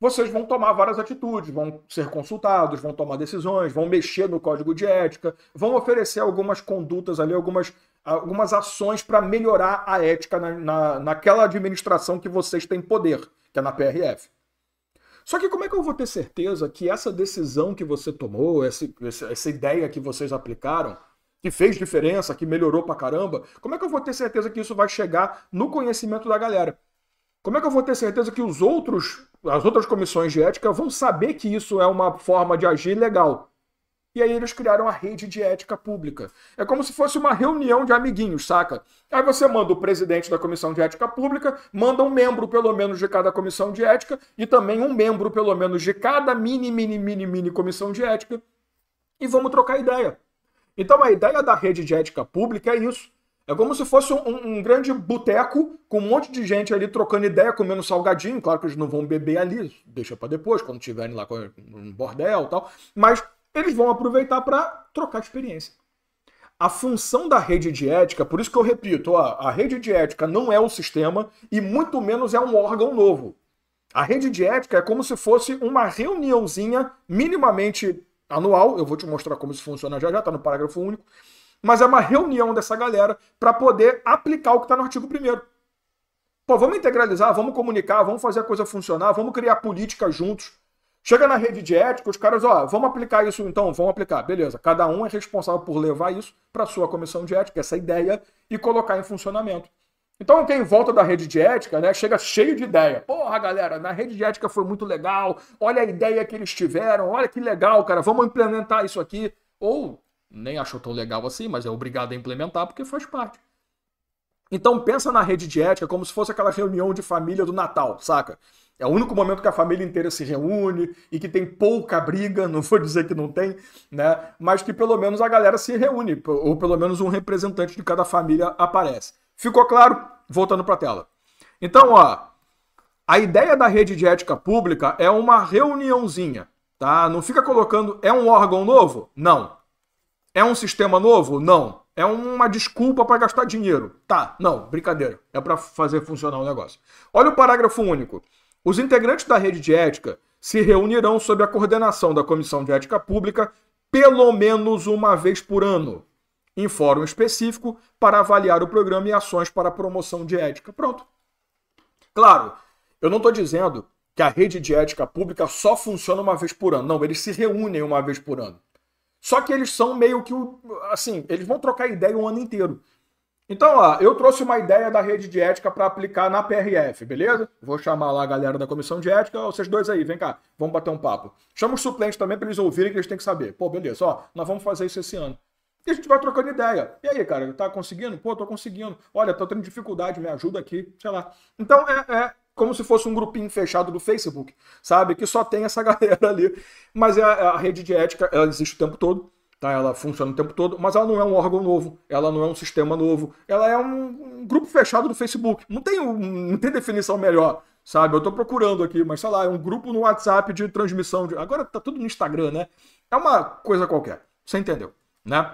[SPEAKER 1] vocês vão tomar várias atitudes, vão ser consultados, vão tomar decisões, vão mexer no código de ética, vão oferecer algumas condutas ali, algumas, algumas ações para melhorar a ética na, na, naquela administração que vocês têm poder, que é na PRF. Só que como é que eu vou ter certeza que essa decisão que você tomou, essa, essa ideia que vocês aplicaram, que fez diferença, que melhorou pra caramba, como é que eu vou ter certeza que isso vai chegar no conhecimento da galera? Como é que eu vou ter certeza que os outros, as outras comissões de ética vão saber que isso é uma forma de agir legal? E aí eles criaram a rede de ética pública. É como se fosse uma reunião de amiguinhos, saca? Aí você manda o presidente da comissão de ética pública, manda um membro pelo menos de cada comissão de ética e também um membro pelo menos de cada mini, mini, mini, mini comissão de ética e vamos trocar ideia. Então a ideia da rede de ética pública é isso. É como se fosse um, um grande boteco com um monte de gente ali trocando ideia, comendo salgadinho. Claro que eles não vão beber ali, deixa para depois, quando tiverem lá com um bordel e tal. Mas eles vão aproveitar para trocar experiência. A função da rede de ética, por isso que eu repito, ó, a rede de ética não é um sistema e muito menos é um órgão novo. A rede de ética é como se fosse uma reuniãozinha minimamente anual, eu vou te mostrar como isso funciona já já, está no parágrafo único, mas é uma reunião dessa galera para poder aplicar o que está no artigo 1. Pô, vamos integralizar, vamos comunicar, vamos fazer a coisa funcionar, vamos criar política juntos. Chega na rede de ética, os caras, ó, vamos aplicar isso então, vamos aplicar. Beleza, cada um é responsável por levar isso para sua comissão de ética, essa ideia, e colocar em funcionamento. Então, quem volta da rede de ética, né, chega cheio de ideia. Porra, galera, na rede de ética foi muito legal, olha a ideia que eles tiveram, olha que legal, cara, vamos implementar isso aqui. Ou nem achou tão legal assim, mas é obrigado a implementar porque faz parte. Então pensa na rede de ética como se fosse aquela reunião de família do Natal, saca? É o único momento que a família inteira se reúne e que tem pouca briga, não vou dizer que não tem, né? Mas que pelo menos a galera se reúne, ou pelo menos um representante de cada família aparece. Ficou claro? Voltando para a tela. Então, ó, a ideia da rede de ética pública é uma reuniãozinha, tá? Não fica colocando é um órgão novo? Não. É um sistema novo? Não. É uma desculpa para gastar dinheiro. Tá, não, brincadeira. É para fazer funcionar o negócio. Olha o parágrafo único. Os integrantes da rede de ética se reunirão sob a coordenação da Comissão de Ética Pública pelo menos uma vez por ano, em fórum específico, para avaliar o programa e ações para promoção de ética. Pronto. Claro, eu não estou dizendo que a rede de ética pública só funciona uma vez por ano. Não, eles se reúnem uma vez por ano. Só que eles são meio que o. Assim, eles vão trocar ideia o ano inteiro. Então, ó, eu trouxe uma ideia da rede de ética para aplicar na PRF, beleza? Vou chamar lá a galera da comissão de ética, ó, vocês dois aí, vem cá, vamos bater um papo. Chama os suplentes também para eles ouvirem que eles têm que saber. Pô, beleza, ó, nós vamos fazer isso esse ano. E a gente vai trocando ideia. E aí, cara, tá conseguindo? Pô, tô conseguindo. Olha, tô tendo dificuldade, me ajuda aqui, sei lá. Então, é, é como se fosse um grupinho fechado do Facebook, sabe? Que só tem essa galera ali. Mas é a, é a rede de ética, ela existe o tempo todo, tá? Ela funciona o tempo todo, mas ela não é um órgão novo, ela não é um sistema novo, ela é um, um grupo fechado do Facebook. Não tem, um, não tem definição melhor, sabe? Eu tô procurando aqui, mas sei lá, é um grupo no WhatsApp de transmissão de... Agora tá tudo no Instagram, né? É uma coisa qualquer, você entendeu, né?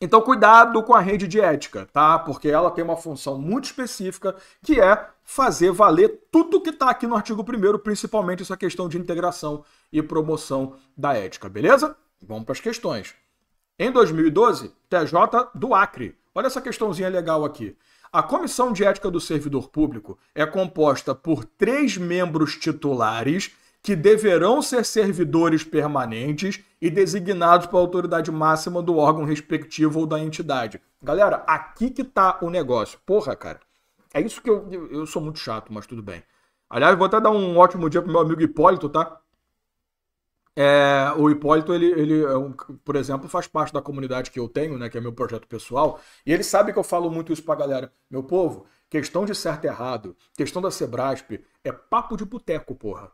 [SPEAKER 1] Então, cuidado com a rede de ética, tá? Porque ela tem uma função muito específica, que é fazer valer tudo que está aqui no artigo 1, principalmente essa questão de integração e promoção da ética, beleza? Vamos para as questões. Em 2012, TJ do Acre. Olha essa questãozinha legal aqui. A Comissão de Ética do Servidor Público é composta por três membros titulares que deverão ser servidores permanentes e designados pela autoridade máxima do órgão respectivo ou da entidade. Galera, aqui que tá o negócio. Porra, cara. É isso que eu, eu, eu sou muito chato, mas tudo bem. Aliás, vou até dar um ótimo dia pro meu amigo Hipólito, tá? É, o Hipólito, ele, ele, é por exemplo, faz parte da comunidade que eu tenho, né, que é meu projeto pessoal, e ele sabe que eu falo muito isso pra galera. Meu povo, questão de certo e errado, questão da Sebrasp, é papo de boteco, porra.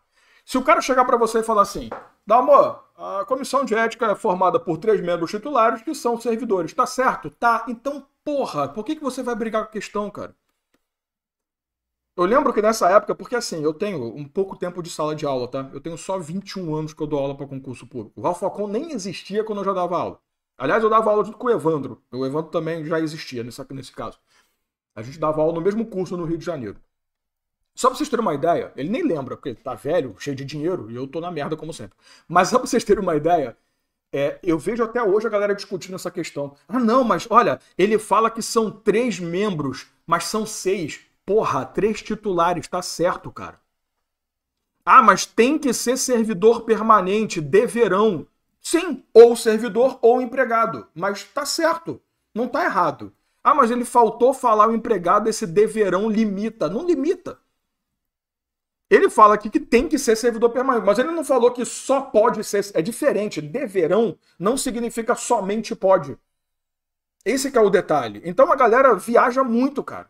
[SPEAKER 1] Se o cara chegar para você e falar assim, amor, a comissão de ética é formada por três membros titulares que são servidores, tá certo? Tá, então porra, por que, que você vai brigar com a questão, cara? Eu lembro que nessa época, porque assim, eu tenho um pouco tempo de sala de aula, tá? Eu tenho só 21 anos que eu dou aula para concurso público. O Valfocon nem existia quando eu já dava aula. Aliás, eu dava aula junto com o Evandro. O Evandro também já existia nesse, nesse caso. A gente dava aula no mesmo curso no Rio de Janeiro. Só pra vocês terem uma ideia, ele nem lembra, porque ele tá velho, cheio de dinheiro, e eu tô na merda como sempre. Mas só pra vocês terem uma ideia, é, eu vejo até hoje a galera discutindo essa questão. Ah, não, mas olha, ele fala que são três membros, mas são seis. Porra, três titulares, tá certo, cara. Ah, mas tem que ser servidor permanente, deverão. Sim, ou servidor ou empregado. Mas tá certo, não tá errado. Ah, mas ele faltou falar o empregado, esse deverão limita. Não limita. Ele fala aqui que tem que ser servidor permanente, mas ele não falou que só pode ser. É diferente. Deverão não significa somente pode. Esse que é o detalhe. Então a galera viaja muito, cara.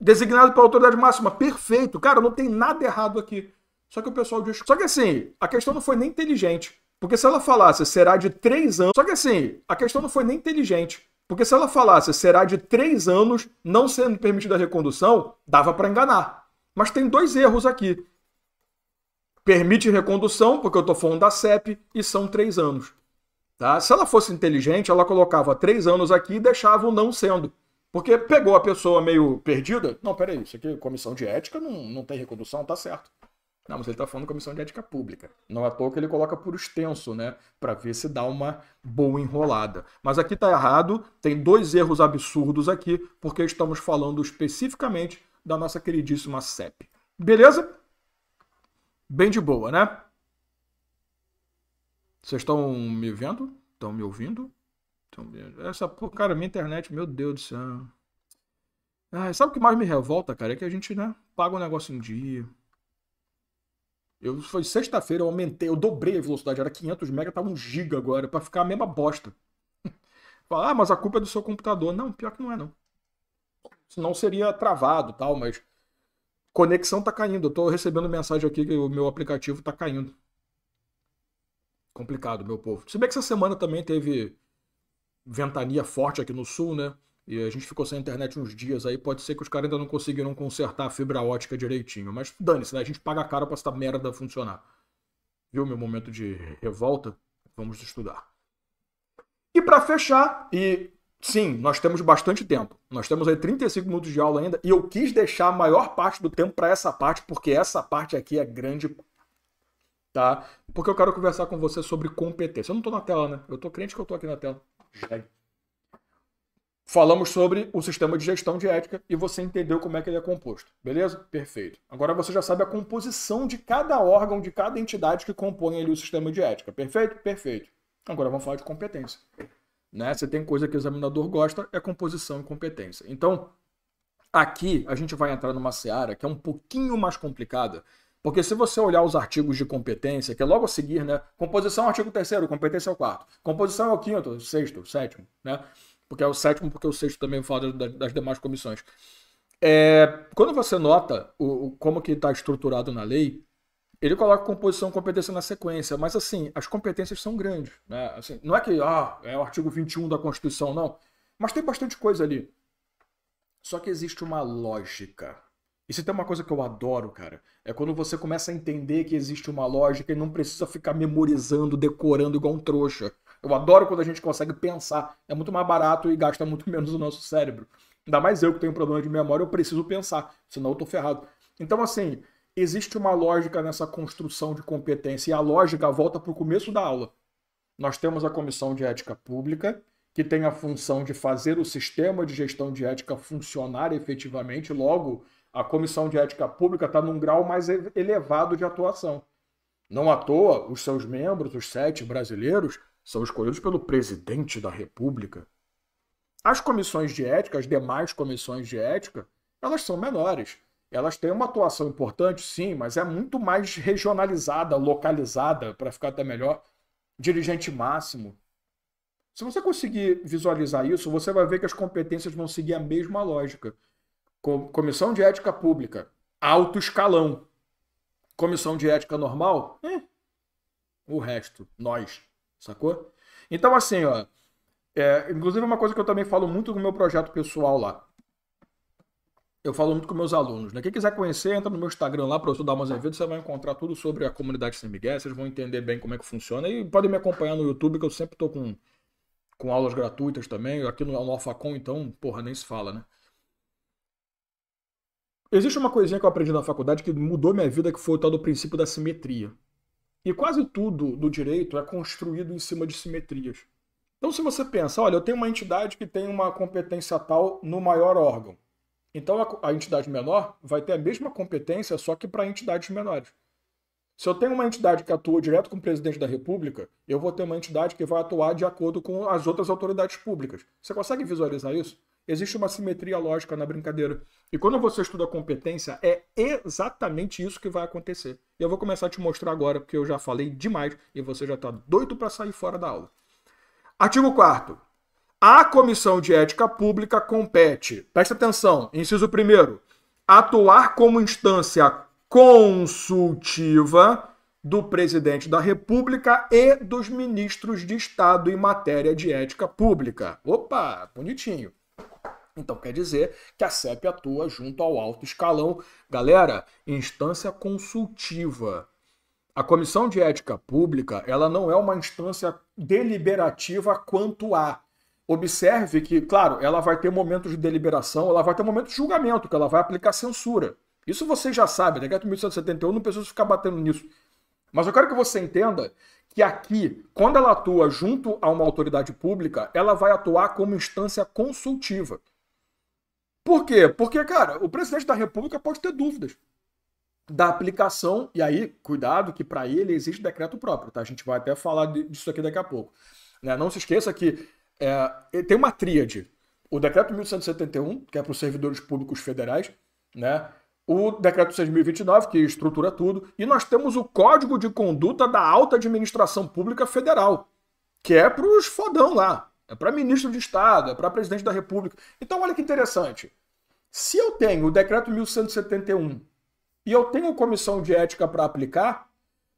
[SPEAKER 1] Designado pela autoridade máxima, perfeito. Cara, não tem nada errado aqui. Só que o pessoal diz. Só que assim, a questão não foi nem inteligente. Porque se ela falasse será de três anos. Só que assim, a questão não foi nem inteligente. Porque se ela falasse será de três anos não sendo permitida a recondução, dava para enganar. Mas tem dois erros aqui. Permite recondução, porque eu estou falando da CEP, e são três anos. Tá? Se ela fosse inteligente, ela colocava três anos aqui e deixava o não sendo. Porque pegou a pessoa meio perdida. Não, peraí, isso aqui, é comissão de ética, não, não tem recondução, tá certo. Não, mas ele está falando comissão de ética pública. Não é à toa que ele coloca por extenso, né? Para ver se dá uma boa enrolada. Mas aqui está errado, tem dois erros absurdos aqui, porque estamos falando especificamente da nossa queridíssima CEP. Beleza? Bem de boa, né? Vocês estão me vendo? Estão me ouvindo? Essa cara, minha internet, meu Deus do céu. sabe o que mais me revolta, cara? É que a gente, né, paga o um negócio em dia. Eu, foi sexta-feira, eu aumentei, eu dobrei a velocidade, era 500 mega, tava tá um giga agora, para ficar a mesma bosta. Fala, ah, mas a culpa é do seu computador. Não, pior que não é, não senão seria travado tal, mas conexão tá caindo. Eu tô recebendo mensagem aqui que o meu aplicativo tá caindo. Complicado, meu povo. Se bem que essa semana também teve ventania forte aqui no sul, né? E a gente ficou sem internet uns dias aí, pode ser que os caras ainda não conseguiram consertar a fibra ótica direitinho. Mas dane-se, né? A gente paga caro pra essa merda funcionar. Viu meu momento de revolta? Vamos estudar. E para fechar, e Sim, nós temos bastante tempo. Nós temos aí 35 minutos de aula ainda e eu quis deixar a maior parte do tempo para essa parte, porque essa parte aqui é grande. Tá? Porque eu quero conversar com você sobre competência. Eu não estou na tela, né? Eu estou crente que eu estou aqui na tela. Já. Falamos sobre o sistema de gestão de ética e você entendeu como é que ele é composto. Beleza? Perfeito. Agora você já sabe a composição de cada órgão, de cada entidade que compõe ali o sistema de ética. Perfeito? Perfeito. Agora vamos falar de competência. Né? Você tem coisa que o examinador gosta, é composição e competência. Então, aqui a gente vai entrar numa seara que é um pouquinho mais complicada, porque se você olhar os artigos de competência, que é logo a seguir, né? Composição é o artigo 3 competência é o quarto. Composição é o quinto, sexto, sétimo, né? Porque é o sétimo, porque o sexto também fala das demais comissões. É, quando você nota o, o como que está estruturado na lei, ele coloca composição, competência na sequência, mas assim, as competências são grandes. Né? Assim, não é que ah, é o artigo 21 da Constituição, não. Mas tem bastante coisa ali. Só que existe uma lógica. E se tem uma coisa que eu adoro, cara, é quando você começa a entender que existe uma lógica e não precisa ficar memorizando, decorando igual um trouxa. Eu adoro quando a gente consegue pensar. É muito mais barato e gasta muito menos o nosso cérebro. Ainda mais eu que tenho problema de memória, eu preciso pensar, senão eu tô ferrado. Então, assim, existe uma lógica nessa construção de competência e a lógica volta para o começo da aula. Nós temos a Comissão de Ética Pública, que tem a função de fazer o sistema de gestão de ética funcionar efetivamente, logo, a Comissão de Ética Pública está num grau mais elevado de atuação. Não à toa, os seus membros, os sete brasileiros, são escolhidos pelo presidente da República. As comissões de ética, as demais comissões de ética, elas são menores. Elas têm uma atuação importante, sim, mas é muito mais regionalizada, localizada, para ficar até melhor. Dirigente máximo. Se você conseguir visualizar isso, você vai ver que as competências vão seguir a mesma lógica. Comissão de ética pública, alto escalão. Comissão de ética normal, eh, o resto, nós, sacou? Então, assim, ó, é, inclusive uma coisa que eu também falo muito no meu projeto pessoal lá eu falo muito com meus alunos, né? Quem quiser conhecer, entra no meu Instagram lá, professor Dalmas Azevedo, você vai encontrar tudo sobre a comunidade Sem Miguel, vocês vão entender bem como é que funciona. E podem me acompanhar no YouTube, que eu sempre estou com, com aulas gratuitas também. Aqui no, no Alfacom, então, porra, nem se fala, né? Existe uma coisinha que eu aprendi na faculdade que mudou minha vida, que foi o tal do princípio da simetria. E quase tudo do direito é construído em cima de simetrias. Então, se você pensa, olha, eu tenho uma entidade que tem uma competência tal no maior órgão. Então a, a entidade menor vai ter a mesma competência, só que para entidades menores. Se eu tenho uma entidade que atua direto com o presidente da República, eu vou ter uma entidade que vai atuar de acordo com as outras autoridades públicas. Você consegue visualizar isso? Existe uma simetria lógica na brincadeira. E quando você estuda competência, é exatamente isso que vai acontecer. E eu vou começar a te mostrar agora, porque eu já falei demais e você já está doido para sair fora da aula. Artigo 4 a Comissão de Ética Pública compete, presta atenção, inciso primeiro, atuar como instância consultiva do presidente da República e dos ministros de Estado em matéria de ética pública. Opa, bonitinho. Então quer dizer que a CEP atua junto ao alto escalão. Galera, instância consultiva. A Comissão de Ética Pública, ela não é uma instância deliberativa quanto a observe que, claro, ela vai ter momentos de deliberação, ela vai ter momentos de julgamento, que ela vai aplicar censura. Isso você já sabe, decreto né? 1171, não precisa ficar batendo nisso. Mas eu quero que você entenda que aqui, quando ela atua junto a uma autoridade pública, ela vai atuar como instância consultiva. Por quê? Porque, cara, o presidente da República pode ter dúvidas da aplicação, e aí, cuidado, que para ele existe decreto próprio, tá? A gente vai até falar disso aqui daqui a pouco. Né? Não se esqueça que é, tem uma tríade. O decreto 1171, que é para os servidores públicos federais, né? o decreto 6029, que estrutura tudo, e nós temos o Código de Conduta da Alta Administração Pública Federal, que é para os fodão lá, é para ministro de Estado, é para presidente da República. Então, olha que interessante. Se eu tenho o decreto 1171 e eu tenho comissão de ética para aplicar,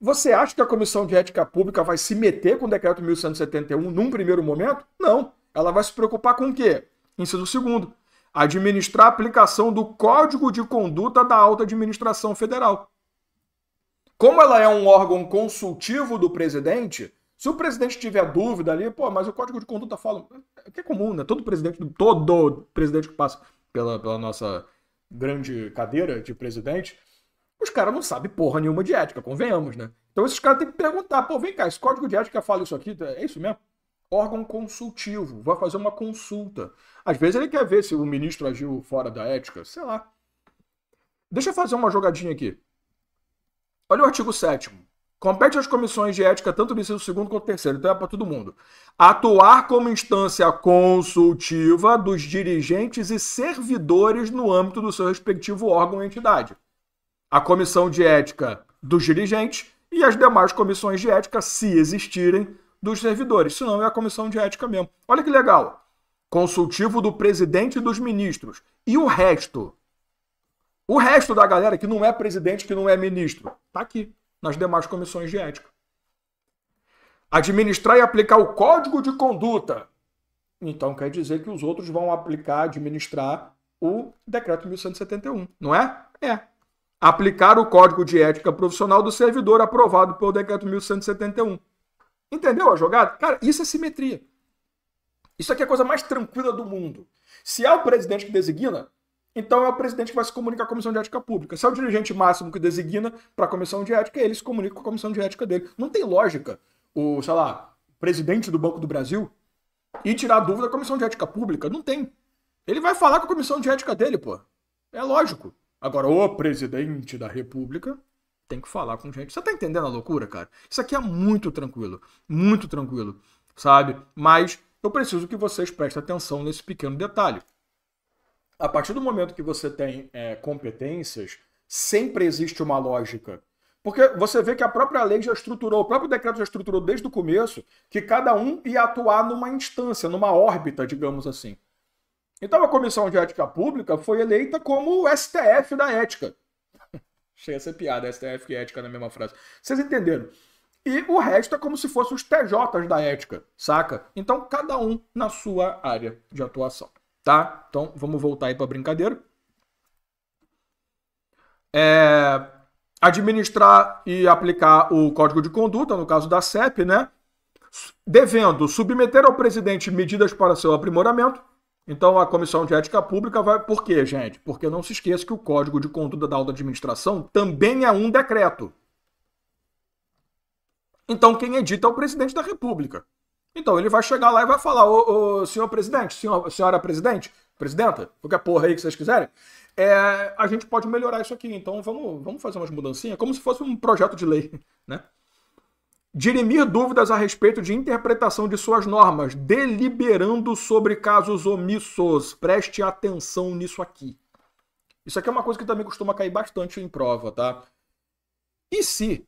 [SPEAKER 1] você acha que a Comissão de Ética Pública vai se meter com o decreto 1171 num primeiro momento? Não. Ela vai se preocupar com o quê? Inciso segundo, administrar a aplicação do Código de Conduta da Alta Administração Federal. Como ela é um órgão consultivo do presidente, se o presidente tiver dúvida ali, pô, mas o código de conduta fala. É que é comum, né? Todo presidente, todo presidente que passa pela, pela nossa grande cadeira de presidente, os caras não sabem porra nenhuma de ética, convenhamos, né? Então esses caras têm que perguntar, pô, vem cá, esse código de ética fala isso aqui, é isso mesmo? Órgão consultivo, vai fazer uma consulta. Às vezes ele quer ver se o ministro agiu fora da ética, sei lá. Deixa eu fazer uma jogadinha aqui. Olha o artigo 7 Compete às comissões de ética, tanto do ministro segundo quanto terceiro, então é para todo mundo. Atuar como instância consultiva dos dirigentes e servidores no âmbito do seu respectivo órgão ou entidade a comissão de ética dos dirigentes e as demais comissões de ética, se existirem, dos servidores. Senão é a comissão de ética mesmo. Olha que legal. Consultivo do presidente e dos ministros. E o resto? O resto da galera que não é presidente, que não é ministro, está aqui, nas demais comissões de ética. Administrar e aplicar o código de conduta. Então quer dizer que os outros vão aplicar, administrar o decreto 1171, não é? É aplicar o Código de Ética Profissional do Servidor aprovado pelo Decreto 1171. Entendeu a jogada? Cara, isso é simetria. Isso aqui é a coisa mais tranquila do mundo. Se é o presidente que designa, então é o presidente que vai se comunicar com a Comissão de Ética Pública. Se é o dirigente máximo que designa para a Comissão de Ética, ele se comunica com a Comissão de Ética dele. Não tem lógica o, sei lá, presidente do Banco do Brasil e tirar dúvida da Comissão de Ética Pública. Não tem. Ele vai falar com a Comissão de Ética dele, pô. É lógico. Agora, o presidente da República tem que falar com gente. Você tá entendendo a loucura, cara? Isso aqui é muito tranquilo. Muito tranquilo, sabe? Mas eu preciso que vocês prestem atenção nesse pequeno detalhe. A partir do momento que você tem é, competências, sempre existe uma lógica. Porque você vê que a própria lei já estruturou, o próprio decreto já estruturou desde o começo que cada um ia atuar numa instância, numa órbita, digamos assim. Então a Comissão de Ética Pública foi eleita como o STF da ética. Cheia a ser piada, STF e ética na mesma frase. Vocês entenderam? E o resto é como se fossem os TJs da ética, saca? Então cada um na sua área de atuação, tá? Então vamos voltar aí para brincadeira. É, administrar e aplicar o código de conduta, no caso da CEP, né? Devendo submeter ao presidente medidas para seu aprimoramento, então a Comissão de Ética Pública vai. Por quê, gente? Porque não se esqueça que o Código de Conduta da Alta Administração também é um decreto. Então quem edita é o presidente da República. Então ele vai chegar lá e vai falar: ô, ô senhor presidente, senhor, senhora presidente, presidenta, qualquer porra aí que vocês quiserem, é, a gente pode melhorar isso aqui. Então vamos, vamos fazer umas mudancinhas, como se fosse um projeto de lei, né? dirimir dúvidas a respeito de interpretação de suas normas, deliberando sobre casos omissos. Preste atenção nisso aqui. Isso aqui é uma coisa que também costuma cair bastante em prova, tá? E se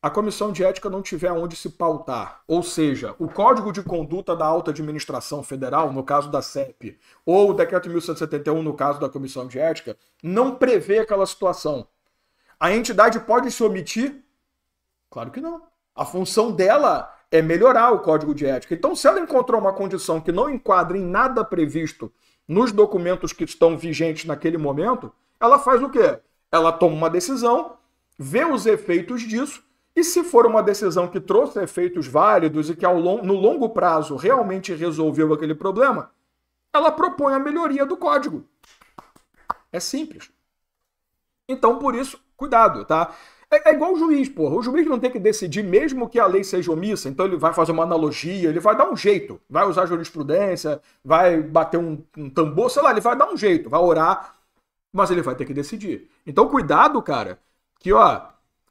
[SPEAKER 1] a comissão de ética não tiver onde se pautar, ou seja, o código de conduta da alta administração federal, no caso da CEP, ou o decreto 1171, no caso da comissão de ética, não prevê aquela situação. A entidade pode se omitir? Claro que não. A função dela é melhorar o código de ética. Então, se ela encontrou uma condição que não enquadra em nada previsto nos documentos que estão vigentes naquele momento, ela faz o quê? Ela toma uma decisão, vê os efeitos disso, e se for uma decisão que trouxe efeitos válidos e que ao long, no longo prazo realmente resolveu aquele problema, ela propõe a melhoria do código. É simples. Então, por isso, cuidado, tá? É, é, igual o juiz, porra. O juiz não tem que decidir, mesmo que a lei seja omissa, então ele vai fazer uma analogia, ele vai dar um jeito. Vai usar jurisprudência, vai bater um, um tambor, sei lá, ele vai dar um jeito, vai orar, mas ele vai ter que decidir. Então, cuidado, cara, que, ó,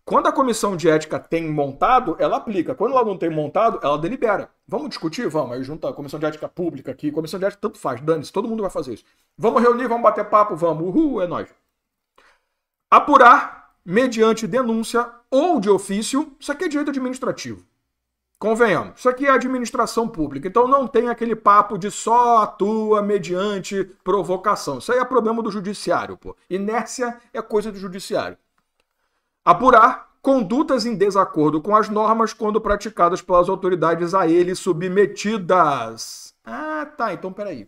[SPEAKER 1] quando a comissão de ética tem montado, ela aplica. Quando ela não tem montado, ela delibera. Vamos discutir? Vamos. Aí junta a comissão de ética pública aqui, comissão de ética, tanto faz, dane-se, todo mundo vai fazer isso. Vamos reunir, vamos bater papo, vamos. Uhul, é nóis. Apurar mediante denúncia ou de ofício, isso aqui é direito administrativo. Convenhamos, isso aqui é administração pública, então não tem aquele papo de só atua mediante provocação. Isso aí é problema do judiciário, pô. Inércia é coisa do judiciário. Apurar condutas em desacordo com as normas quando praticadas pelas autoridades a ele submetidas. Ah, tá, então peraí.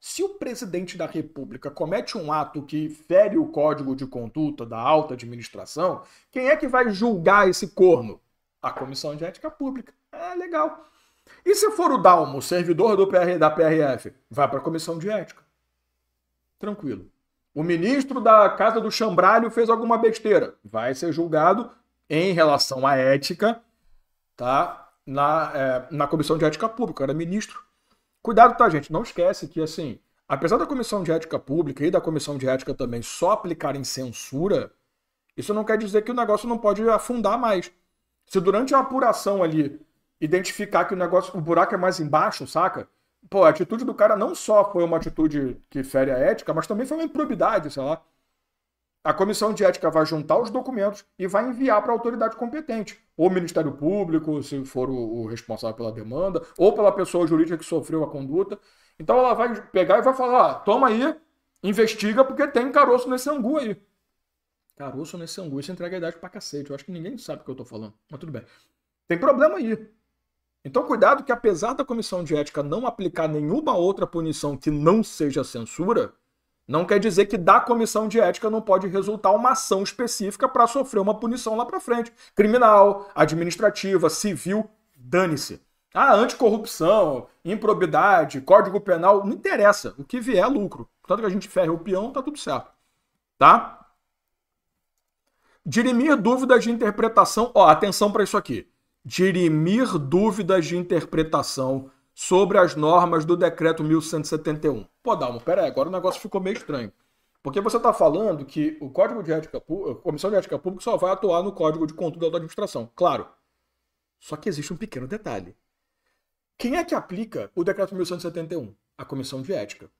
[SPEAKER 1] Se o presidente da República comete um ato que fere o código de conduta da alta administração, quem é que vai julgar esse corno? A Comissão de Ética Pública. É legal. E se for o Dalmo, servidor do PR, da PRF, vai para a Comissão de Ética. Tranquilo. O ministro da Casa do Chambralho fez alguma besteira. Vai ser julgado em relação à ética, tá? Na, é, na Comissão de Ética Pública. Era ministro. Cuidado, tá, gente? Não esquece que, assim, apesar da Comissão de Ética Pública e da Comissão de Ética também só aplicarem censura, isso não quer dizer que o negócio não pode afundar mais. Se durante a apuração ali identificar que o negócio, o buraco é mais embaixo, saca? Pô, a atitude do cara não só foi uma atitude que fere a ética, mas também foi uma improbidade, sei lá. A comissão de ética vai juntar os documentos e vai enviar para a autoridade competente, ou Ministério Público, se for o, o responsável pela demanda, ou pela pessoa jurídica que sofreu a conduta. Então ela vai pegar e vai falar: ah, toma aí, investiga, porque tem caroço nesse angu aí. Caroço nesse angu, isso entrega a idade para cacete. Eu acho que ninguém sabe o que eu estou falando, mas tudo bem. Tem problema aí. Então, cuidado que apesar da comissão de ética não aplicar nenhuma outra punição que não seja censura, não quer dizer que da comissão de ética não pode resultar uma ação específica para sofrer uma punição lá para frente. Criminal, administrativa, civil, dane-se. Ah, anticorrupção, improbidade, código penal, não interessa. O que vier é lucro. Tanto que a gente ferre o peão, tá tudo certo. Tá? Dirimir dúvidas de interpretação. Ó, atenção para isso aqui. Dirimir dúvidas de interpretação sobre as normas do decreto 1171. Pô, Dalmo, peraí, agora o negócio ficou meio estranho. Porque você está falando que o Código de Ética a Comissão de Ética Pública só vai atuar no Código de Conduta da Administração. Claro. Só que existe um pequeno detalhe. Quem é que aplica o decreto 1171? A Comissão de Ética.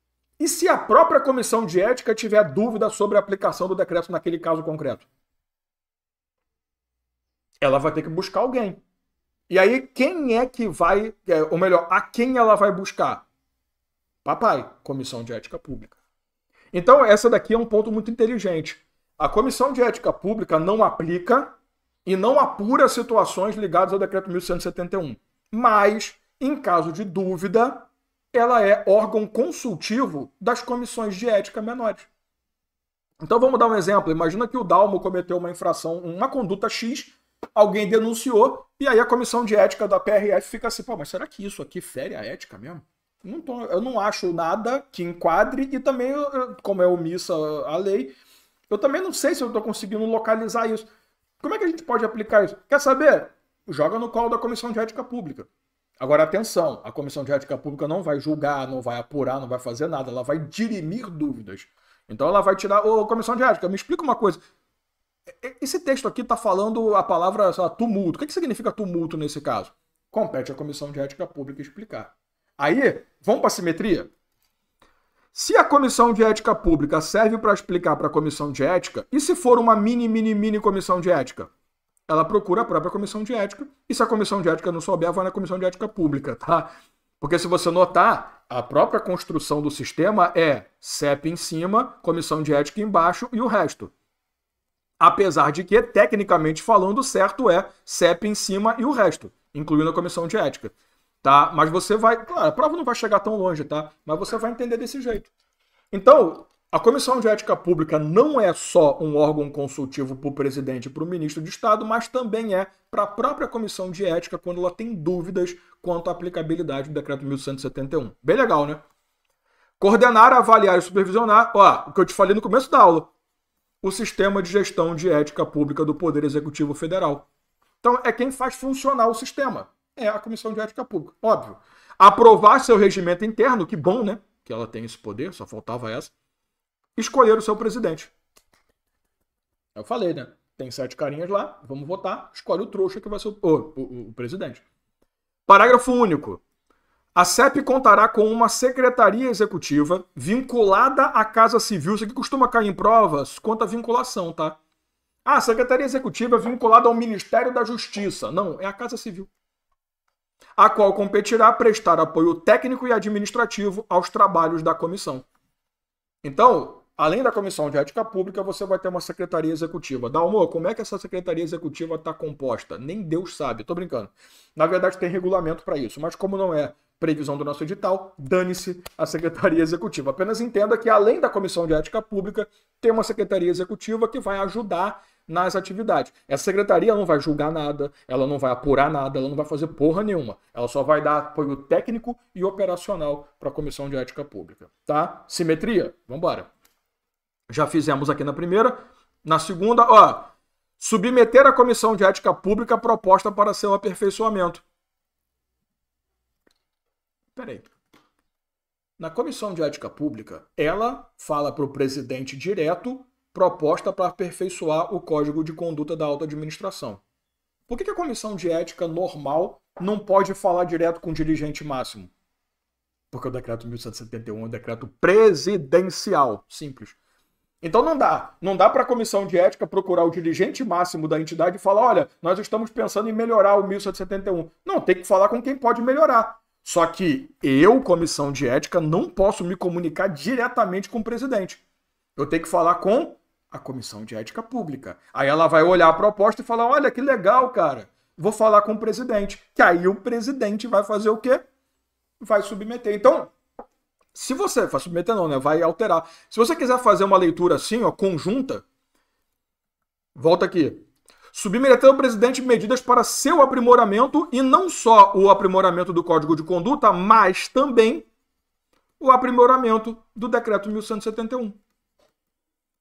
[SPEAKER 1] E se a própria Comissão de Ética tiver dúvida sobre a aplicação do decreto naquele caso concreto? Ela vai ter que buscar alguém. E aí, quem é que vai, é, ou melhor, a quem ela vai buscar? Papai, Comissão de Ética Pública. Então, essa daqui é um ponto muito inteligente. A Comissão de Ética Pública não aplica e não apura situações ligadas ao Decreto 1171. Mas, em caso de dúvida, ela é órgão consultivo das comissões de ética menores. Então, vamos dar um exemplo. Imagina que o Dalmo cometeu uma infração, uma conduta X, alguém denunciou, e aí a comissão de ética da PRF fica assim, pô, mas será que isso aqui fere a ética mesmo? Não tô, eu não acho nada que enquadre, e também, como é omissa a lei, eu também não sei se eu estou conseguindo localizar isso. Como é que a gente pode aplicar isso? Quer saber? Joga no colo da Comissão de Ética Pública. Agora, atenção, a Comissão de Ética Pública não vai julgar, não vai apurar, não vai fazer nada, ela vai dirimir dúvidas. Então ela vai tirar, ô Comissão de Ética, me explica uma coisa. Esse texto aqui está falando a palavra lá, tumulto. O que, que significa tumulto nesse caso? Compete à Comissão de Ética Pública explicar. Aí, vamos para a simetria? Se a comissão de ética pública serve para explicar para a comissão de ética, e se for uma mini, mini, mini comissão de ética? Ela procura a própria comissão de ética, e se a comissão de ética não souber, vai na comissão de ética pública, tá? Porque se você notar, a própria construção do sistema é CEP em cima, comissão de ética embaixo e o resto. Apesar de que, tecnicamente falando, certo é CEP em cima e o resto, incluindo a comissão de ética. Tá? Mas você vai. Claro, a prova não vai chegar tão longe, tá? Mas você vai entender desse jeito. Então, a Comissão de Ética Pública não é só um órgão consultivo para o presidente e para o ministro de Estado, mas também é para a própria Comissão de Ética quando ela tem dúvidas quanto à aplicabilidade do Decreto 1171. Bem legal, né? Coordenar, avaliar e supervisionar. Ó, o que eu te falei no começo da aula o sistema de gestão de ética pública do Poder Executivo Federal. Então, é quem faz funcionar o sistema. É a Comissão de Ética Pública, óbvio. Aprovar seu regimento interno, que bom, né? Que ela tem esse poder, só faltava essa. Escolher o seu presidente. Eu falei, né? Tem sete carinhas lá, vamos votar, escolhe o trouxa que vai ser o, o, o, o presidente. Parágrafo único. A CEP contará com uma secretaria executiva vinculada à Casa Civil. Isso aqui costuma cair em provas quanto à vinculação, tá? Ah, a secretaria executiva é vinculada ao Ministério da Justiça. Não, é a Casa Civil. A qual competirá prestar apoio técnico e administrativo aos trabalhos da comissão. Então, além da Comissão de Ética Pública, você vai ter uma secretaria executiva. Dalmo, como é que essa secretaria executiva está composta? Nem Deus sabe, tô brincando. Na verdade, tem regulamento para isso, mas como não é previsão do nosso edital, dane-se a Secretaria Executiva. Apenas entenda que, além da Comissão de Ética Pública, tem uma Secretaria Executiva que vai ajudar nas atividades. Essa secretaria não vai julgar nada, ela não vai apurar nada, ela não vai fazer porra nenhuma. Ela só vai dar apoio técnico e operacional para a Comissão de Ética Pública, tá? Simetria? Vambora. Já fizemos aqui na primeira. Na segunda, ó, submeter à Comissão de Ética Pública a proposta para seu aperfeiçoamento. Peraí. Na Comissão de Ética Pública, ela fala para o presidente direto proposta para aperfeiçoar o código de conduta da alta administração. Por que, que a comissão de ética normal não pode falar direto com o dirigente máximo? Porque o decreto 1171 é um decreto presidencial, simples. Então não dá, não dá para a comissão de ética procurar o dirigente máximo da entidade e falar, olha, nós estamos pensando em melhorar o 1771. Não, tem que falar com quem pode melhorar. Só que eu, comissão de ética, não posso me comunicar diretamente com o presidente. Eu tenho que falar com a comissão de ética pública. Aí ela vai olhar a proposta e falar: olha que legal, cara. Vou falar com o presidente. Que aí o presidente vai fazer o quê? Vai submeter. Então, se você. Vai submeter, não, né? Vai alterar. Se você quiser fazer uma leitura assim, ó, conjunta, volta aqui submetendo ao presidente medidas para seu aprimoramento e não só o aprimoramento do Código de Conduta, mas também o aprimoramento do Decreto 1171.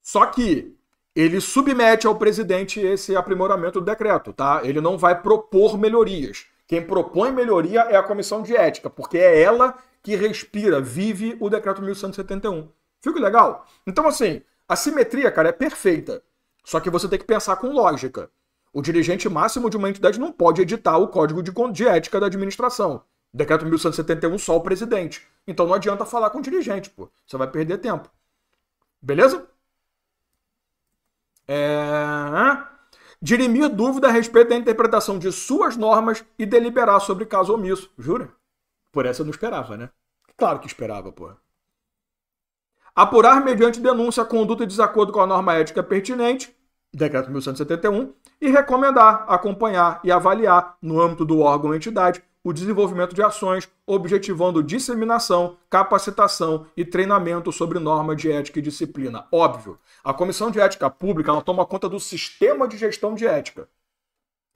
[SPEAKER 1] Só que ele submete ao presidente esse aprimoramento do decreto, tá? Ele não vai propor melhorias. Quem propõe melhoria é a comissão de ética, porque é ela que respira, vive o decreto 1171. Fica legal? Então, assim, a simetria, cara, é perfeita. Só que você tem que pensar com lógica. O dirigente máximo de uma entidade não pode editar o código de, de ética da administração. Decreto 1171 só o presidente. Então não adianta falar com o dirigente, pô. Você vai perder tempo. Beleza? É... Dirimir dúvida a respeito da interpretação de suas normas e deliberar sobre caso omisso. Jura? Por essa eu não esperava, né? Claro que esperava, pô. Apurar mediante denúncia a conduta e desacordo com a norma ética pertinente Decreto 1171, e recomendar, acompanhar e avaliar, no âmbito do órgão ou entidade, o desenvolvimento de ações objetivando disseminação, capacitação e treinamento sobre norma de ética e disciplina. Óbvio, a Comissão de Ética Pública ela toma conta do sistema de gestão de ética.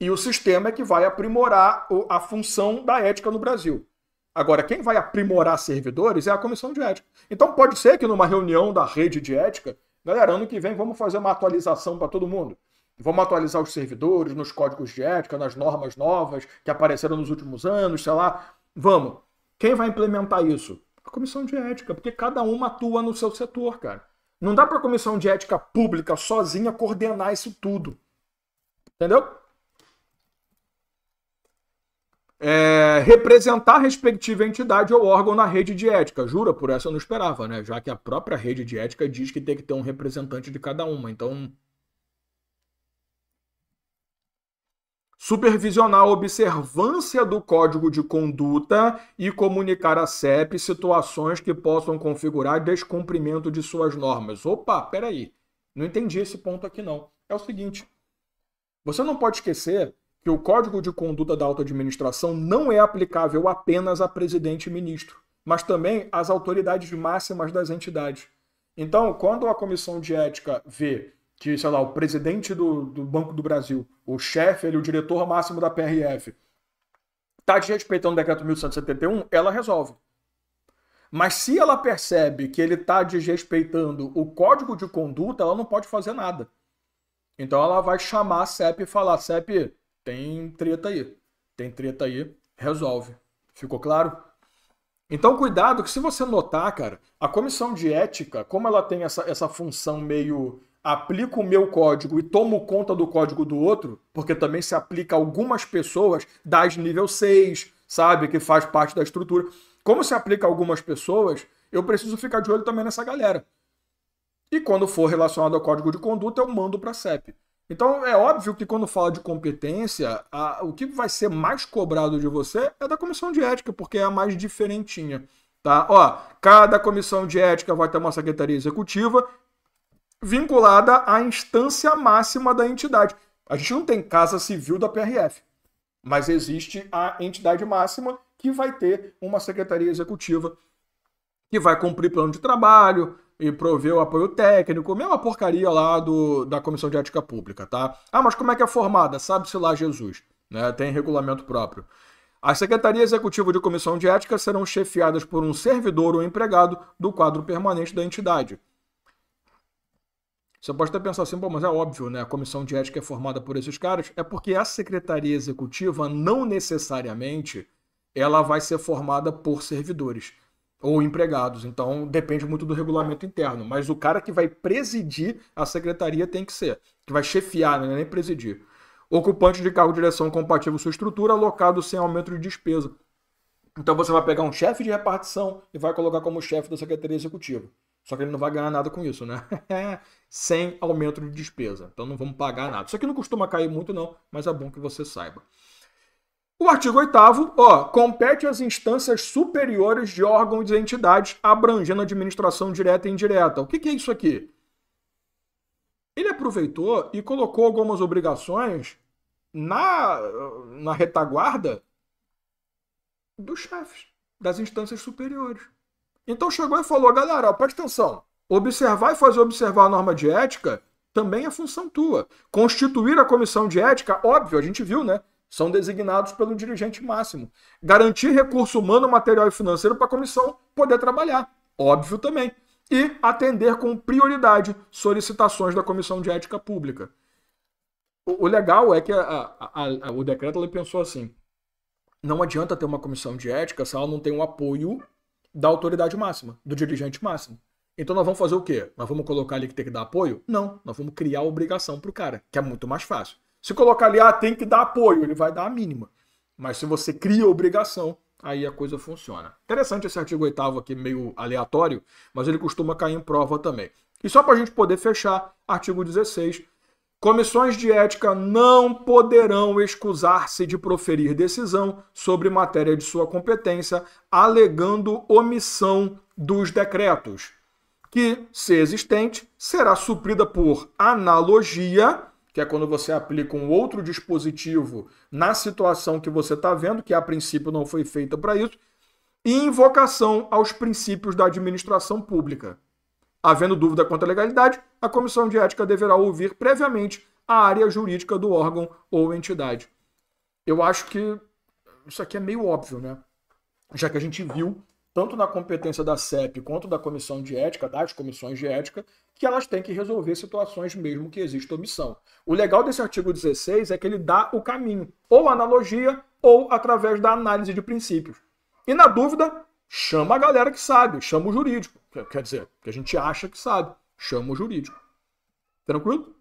[SPEAKER 1] E o sistema é que vai aprimorar a função da ética no Brasil. Agora, quem vai aprimorar servidores é a Comissão de Ética. Então, pode ser que numa reunião da rede de ética Galera, ano que vem vamos fazer uma atualização para todo mundo. Vamos atualizar os servidores, nos códigos de ética, nas normas novas que apareceram nos últimos anos, sei lá. Vamos. Quem vai implementar isso? A comissão de ética, porque cada uma atua no seu setor, cara. Não dá para a comissão de ética pública sozinha coordenar isso tudo. Entendeu? é, representar a respectiva entidade ou órgão na rede de ética. Jura, por essa eu não esperava, né? Já que a própria rede de ética diz que tem que ter um representante de cada uma. Então. Supervisionar a observância do código de conduta e comunicar à CEP situações que possam configurar descumprimento de suas normas. Opa, peraí. Não entendi esse ponto aqui, não. É o seguinte: você não pode esquecer que o Código de Conduta da administração não é aplicável apenas a presidente e ministro, mas também às autoridades máximas das entidades. Então, quando a Comissão de Ética vê que, sei lá, o presidente do, do Banco do Brasil, o chefe, ele, o diretor máximo da PRF, está desrespeitando o decreto 1171, ela resolve. Mas se ela percebe que ele está desrespeitando o código de conduta, ela não pode fazer nada. Então ela vai chamar a CEP e falar: CEP, tem treta aí. Tem treta aí, resolve. Ficou claro? Então, cuidado que se você notar, cara, a comissão de ética, como ela tem essa, essa função meio aplico o meu código e tomo conta do código do outro, porque também se aplica a algumas pessoas das nível 6, sabe, que faz parte da estrutura. Como se aplica a algumas pessoas, eu preciso ficar de olho também nessa galera. E quando for relacionado ao código de conduta, eu mando para a CEP. Então é óbvio que quando fala de competência, a, o que vai ser mais cobrado de você é da comissão de ética, porque é a mais diferentinha. Tá? Ó, cada comissão de ética vai ter uma secretaria executiva vinculada à instância máxima da entidade. A gente não tem Casa Civil da PRF, mas existe a entidade máxima que vai ter uma secretaria executiva que vai cumprir plano de trabalho, e prover o apoio técnico, mesma porcaria lá do, da Comissão de Ética Pública, tá? Ah, mas como é que é formada? Sabe-se lá Jesus, né? Tem regulamento próprio. as secretarias executivas de Comissão de Ética serão chefiadas por um servidor ou empregado do quadro permanente da entidade. Você pode até pensar assim, bom, mas é óbvio, né? A comissão de ética é formada por esses caras. É porque a secretaria executiva não necessariamente ela vai ser formada por servidores ou empregados. Então depende muito do regulamento interno. Mas o cara que vai presidir a secretaria tem que ser, que vai chefiar, né? nem presidir. Ocupante de cargo de direção compatível com sua estrutura, alocado sem aumento de despesa. Então você vai pegar um chefe de repartição e vai colocar como chefe da secretaria executiva. Só que ele não vai ganhar nada com isso, né? sem aumento de despesa. Então não vamos pagar nada. Isso aqui não costuma cair muito, não, mas é bom que você saiba. O artigo 8 ó, compete às instâncias superiores de órgãos e entidades abrangendo administração direta e indireta. O que, que é isso aqui? Ele aproveitou é e colocou algumas obrigações na, na retaguarda dos chefes, das instâncias superiores. Então chegou e falou, galera, ó, presta atenção, observar e fazer observar a norma de ética também é função tua. Constituir a comissão de ética, óbvio, a gente viu, né? são designados pelo dirigente máximo. Garantir recurso humano, material e financeiro para a comissão poder trabalhar, óbvio também. E atender com prioridade solicitações da Comissão de Ética Pública. O, o legal é que a, a, a, o decreto ele pensou assim: não adianta ter uma comissão de ética se ela não tem o apoio da autoridade máxima, do dirigente máximo. Então nós vamos fazer o quê? Nós vamos colocar ali que tem que dar apoio? Não, nós vamos criar obrigação para o cara, que é muito mais fácil. Se colocar ali, ah, tem que dar apoio, ele vai dar a mínima. Mas se você cria obrigação, aí a coisa funciona. Interessante esse artigo 8 aqui, meio aleatório, mas ele costuma cair em prova também. E só para a gente poder fechar, artigo 16. Comissões de ética não poderão excusar-se de proferir decisão sobre matéria de sua competência, alegando omissão dos decretos, que, se existente, será suprida por analogia que é quando você aplica um outro dispositivo na situação que você está vendo, que a princípio não foi feita para isso, e invocação aos princípios da administração pública. Havendo dúvida quanto à legalidade, a comissão de ética deverá ouvir previamente a área jurídica do órgão ou entidade. Eu acho que isso aqui é meio óbvio, né? Já que a gente viu tanto na competência da CEP quanto da comissão de ética, das comissões de ética, que elas têm que resolver situações mesmo que exista omissão. O legal desse artigo 16 é que ele dá o caminho, ou analogia, ou através da análise de princípios. E na dúvida, chama a galera que sabe, chama o jurídico. Quer dizer, que a gente acha que sabe, chama o jurídico. Tranquilo?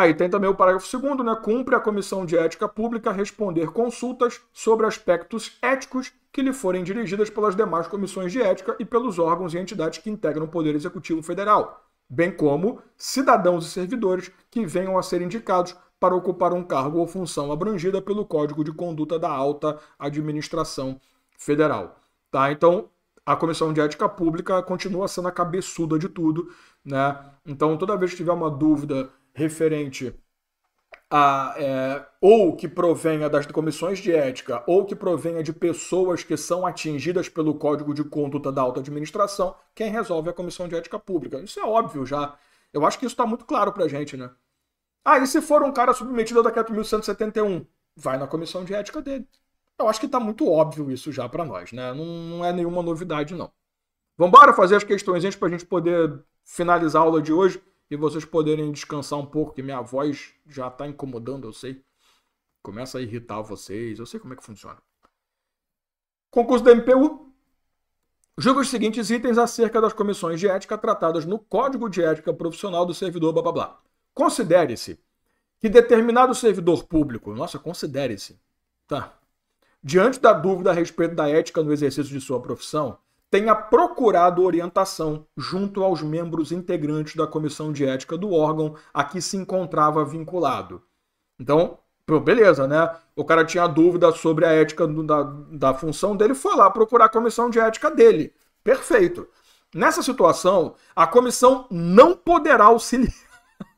[SPEAKER 1] Aí tem também o parágrafo segundo, né? Cumpre a Comissão de Ética Pública responder consultas sobre aspectos éticos que lhe forem dirigidas pelas demais comissões de ética e pelos órgãos e entidades que integram o Poder Executivo Federal, bem como cidadãos e servidores que venham a ser indicados para ocupar um cargo ou função abrangida pelo Código de Conduta da Alta Administração Federal. Tá? Então, a Comissão de Ética Pública continua sendo a cabeçuda de tudo, né? Então, toda vez que tiver uma dúvida referente a, é, ou que provenha das comissões de ética, ou que provenha de pessoas que são atingidas pelo Código de Conduta da Alta Administração, quem resolve é a Comissão de Ética Pública. Isso é óbvio já. Eu acho que isso está muito claro para a gente, né? Ah, e se for um cara submetido da 1171? Vai na Comissão de Ética dele. Eu acho que está muito óbvio isso já para nós, né? Não, não, é nenhuma novidade, não. Vamos fazer as questões para a gente poder finalizar a aula de hoje e vocês poderem descansar um pouco, que minha voz já está incomodando, eu sei. Começa a irritar vocês, eu sei como é que funciona. Concurso da MPU. Julga os seguintes itens acerca das comissões de ética tratadas no Código de Ética Profissional do Servidor, blá blá blá. Considere-se que determinado servidor público, nossa, considere-se, tá? Diante da dúvida a respeito da ética no exercício de sua profissão, tenha procurado orientação junto aos membros integrantes da comissão de ética do órgão a que se encontrava vinculado. Então, beleza, né? O cara tinha dúvida sobre a ética do, da, da função dele, foi lá procurar a comissão de ética dele. Perfeito. Nessa situação, a comissão não poderá auxiliar.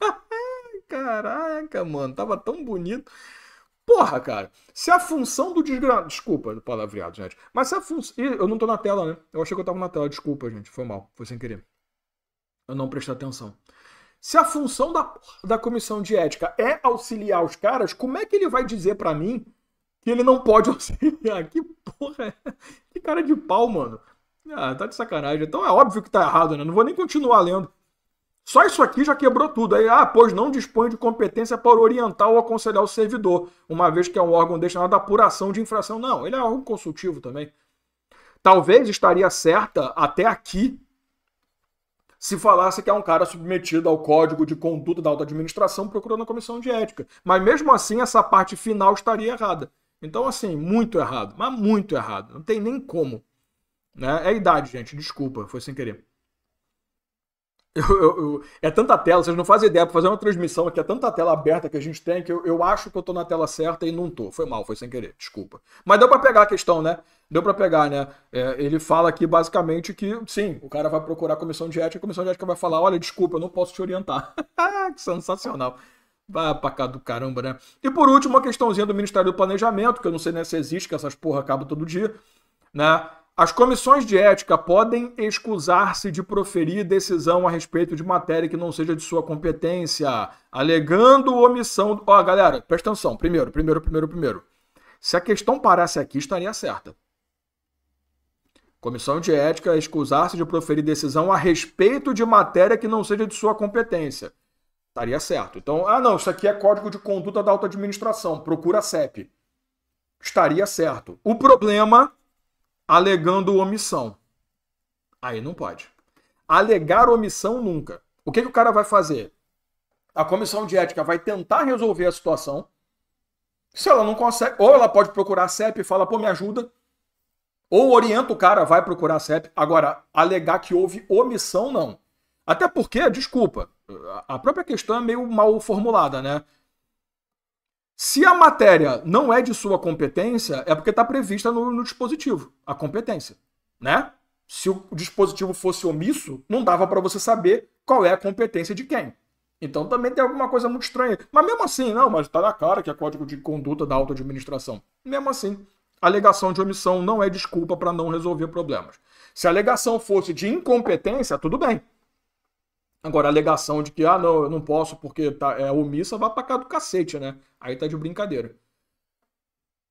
[SPEAKER 1] Caraca, mano, tava tão bonito. Porra, cara, se a função do desgraçado. Desculpa, palavreado, gente. Mas se a função. Eu não tô na tela, né? Eu achei que eu tava na tela, desculpa, gente. Foi mal, foi sem querer. Eu não prestei atenção. Se a função da, da comissão de ética é auxiliar os caras, como é que ele vai dizer para mim que ele não pode auxiliar? Que porra é? Que cara de pau, mano. Ah, tá de sacanagem. Então é óbvio que tá errado, né? Não vou nem continuar lendo. Só isso aqui já quebrou tudo. Aí, ah, pois não dispõe de competência para orientar ou aconselhar o servidor, uma vez que é um órgão destinado à apuração de infração. Não, ele é algo consultivo também. Talvez estaria certa até aqui se falasse que é um cara submetido ao código de conduta da alta administração procurando a comissão de ética. Mas mesmo assim, essa parte final estaria errada. Então, assim, muito errado, mas muito errado. Não tem nem como. Né? É idade, gente, desculpa, foi sem querer. Eu, eu, eu, é tanta tela, vocês não fazem ideia, para fazer uma transmissão aqui é tanta tela aberta que a gente tem que eu, eu acho que eu estou na tela certa e não estou. Foi mal, foi sem querer, desculpa. Mas deu para pegar a questão, né? Deu para pegar, né? É, ele fala aqui basicamente que sim, o cara vai procurar a comissão de ética, a comissão de ética vai falar: olha, desculpa, eu não posso te orientar. que sensacional. Vá pra cá do caramba, né? E por último, a questãozinha do Ministério do Planejamento, que eu não sei nem né, se existe, que essas porra acabam todo dia, né? As comissões de ética podem excusar-se de proferir decisão a respeito de matéria que não seja de sua competência, alegando omissão. Ó, oh, galera, presta atenção. Primeiro, primeiro, primeiro, primeiro. Se a questão parasse aqui, estaria certa. Comissão de ética excusar-se de proferir decisão a respeito de matéria que não seja de sua competência. Estaria certo. Então, ah, não, isso aqui é código de conduta da alta administração. Procura a CEP. Estaria certo. O problema alegando omissão. Aí não pode. Alegar omissão nunca. O que, que o cara vai fazer? A comissão de ética vai tentar resolver a situação. Se ela não consegue, ou ela pode procurar a CEP e fala, pô, me ajuda. Ou orienta o cara, vai procurar a CEP. Agora, alegar que houve omissão, não. Até porque, desculpa, a própria questão é meio mal formulada, né? Se a matéria não é de sua competência, é porque está prevista no, no dispositivo, a competência, né? Se o dispositivo fosse omisso, não dava para você saber qual é a competência de quem. Então também tem alguma coisa muito estranha. Mas mesmo assim, não, mas está na cara que é código de conduta da auto-administração. Mesmo assim, alegação de omissão não é desculpa para não resolver problemas. Se a alegação fosse de incompetência, tudo bem. Agora, a alegação de que, ah, não, eu não posso porque tá, é omissa, vai pra cá do cacete, né? Aí tá de brincadeira.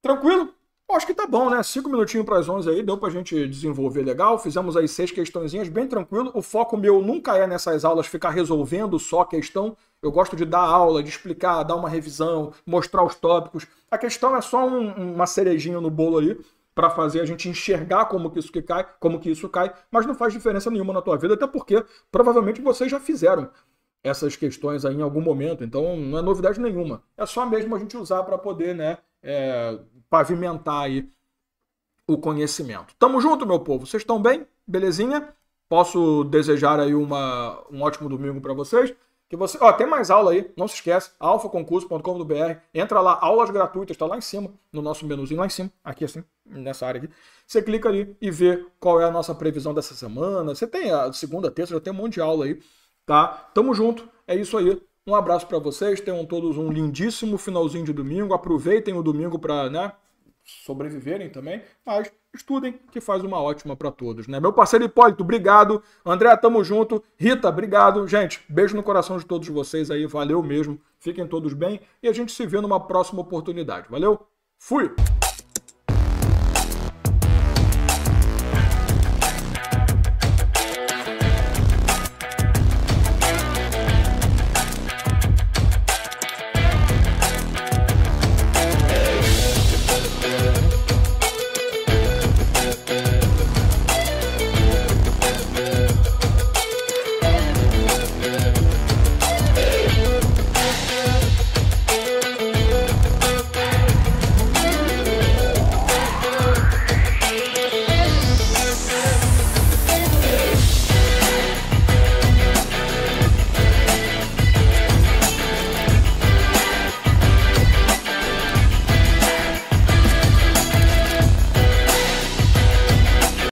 [SPEAKER 1] Tranquilo? Acho que tá bom, né? Cinco minutinhos para as 11 aí, deu pra gente desenvolver legal. Fizemos aí seis questõezinhas, bem tranquilo. O foco meu nunca é nessas aulas ficar resolvendo só a questão. Eu gosto de dar aula, de explicar, dar uma revisão, mostrar os tópicos. A questão é só um, uma cerejinha no bolo ali para fazer a gente enxergar como que isso que cai, como que isso cai, mas não faz diferença nenhuma na tua vida, até porque provavelmente vocês já fizeram essas questões aí em algum momento, então não é novidade nenhuma. É só mesmo a gente usar para poder, né, é, pavimentar aí o conhecimento. Tamo junto, meu povo. Vocês estão bem? Belezinha? Posso desejar aí uma, um ótimo domingo para vocês que você. Ó, tem mais aula aí, não se esquece, alfaconcurso.com.br. Entra lá, aulas gratuitas, está lá em cima, no nosso menuzinho lá em cima, aqui assim, nessa área aqui. Você clica ali e vê qual é a nossa previsão dessa semana. Você tem a segunda, terça, já tem um monte de aula aí, tá? Tamo junto, é isso aí. Um abraço para vocês, tenham todos um lindíssimo finalzinho de domingo. Aproveitem o domingo para, né, sobreviverem também, mas estudem, que faz uma ótima para todos, né? Meu parceiro Hipólito, obrigado. André, tamo junto. Rita, obrigado. Gente, beijo no coração de todos vocês aí, valeu mesmo. Fiquem todos bem e a gente se vê numa próxima oportunidade. Valeu? Fui.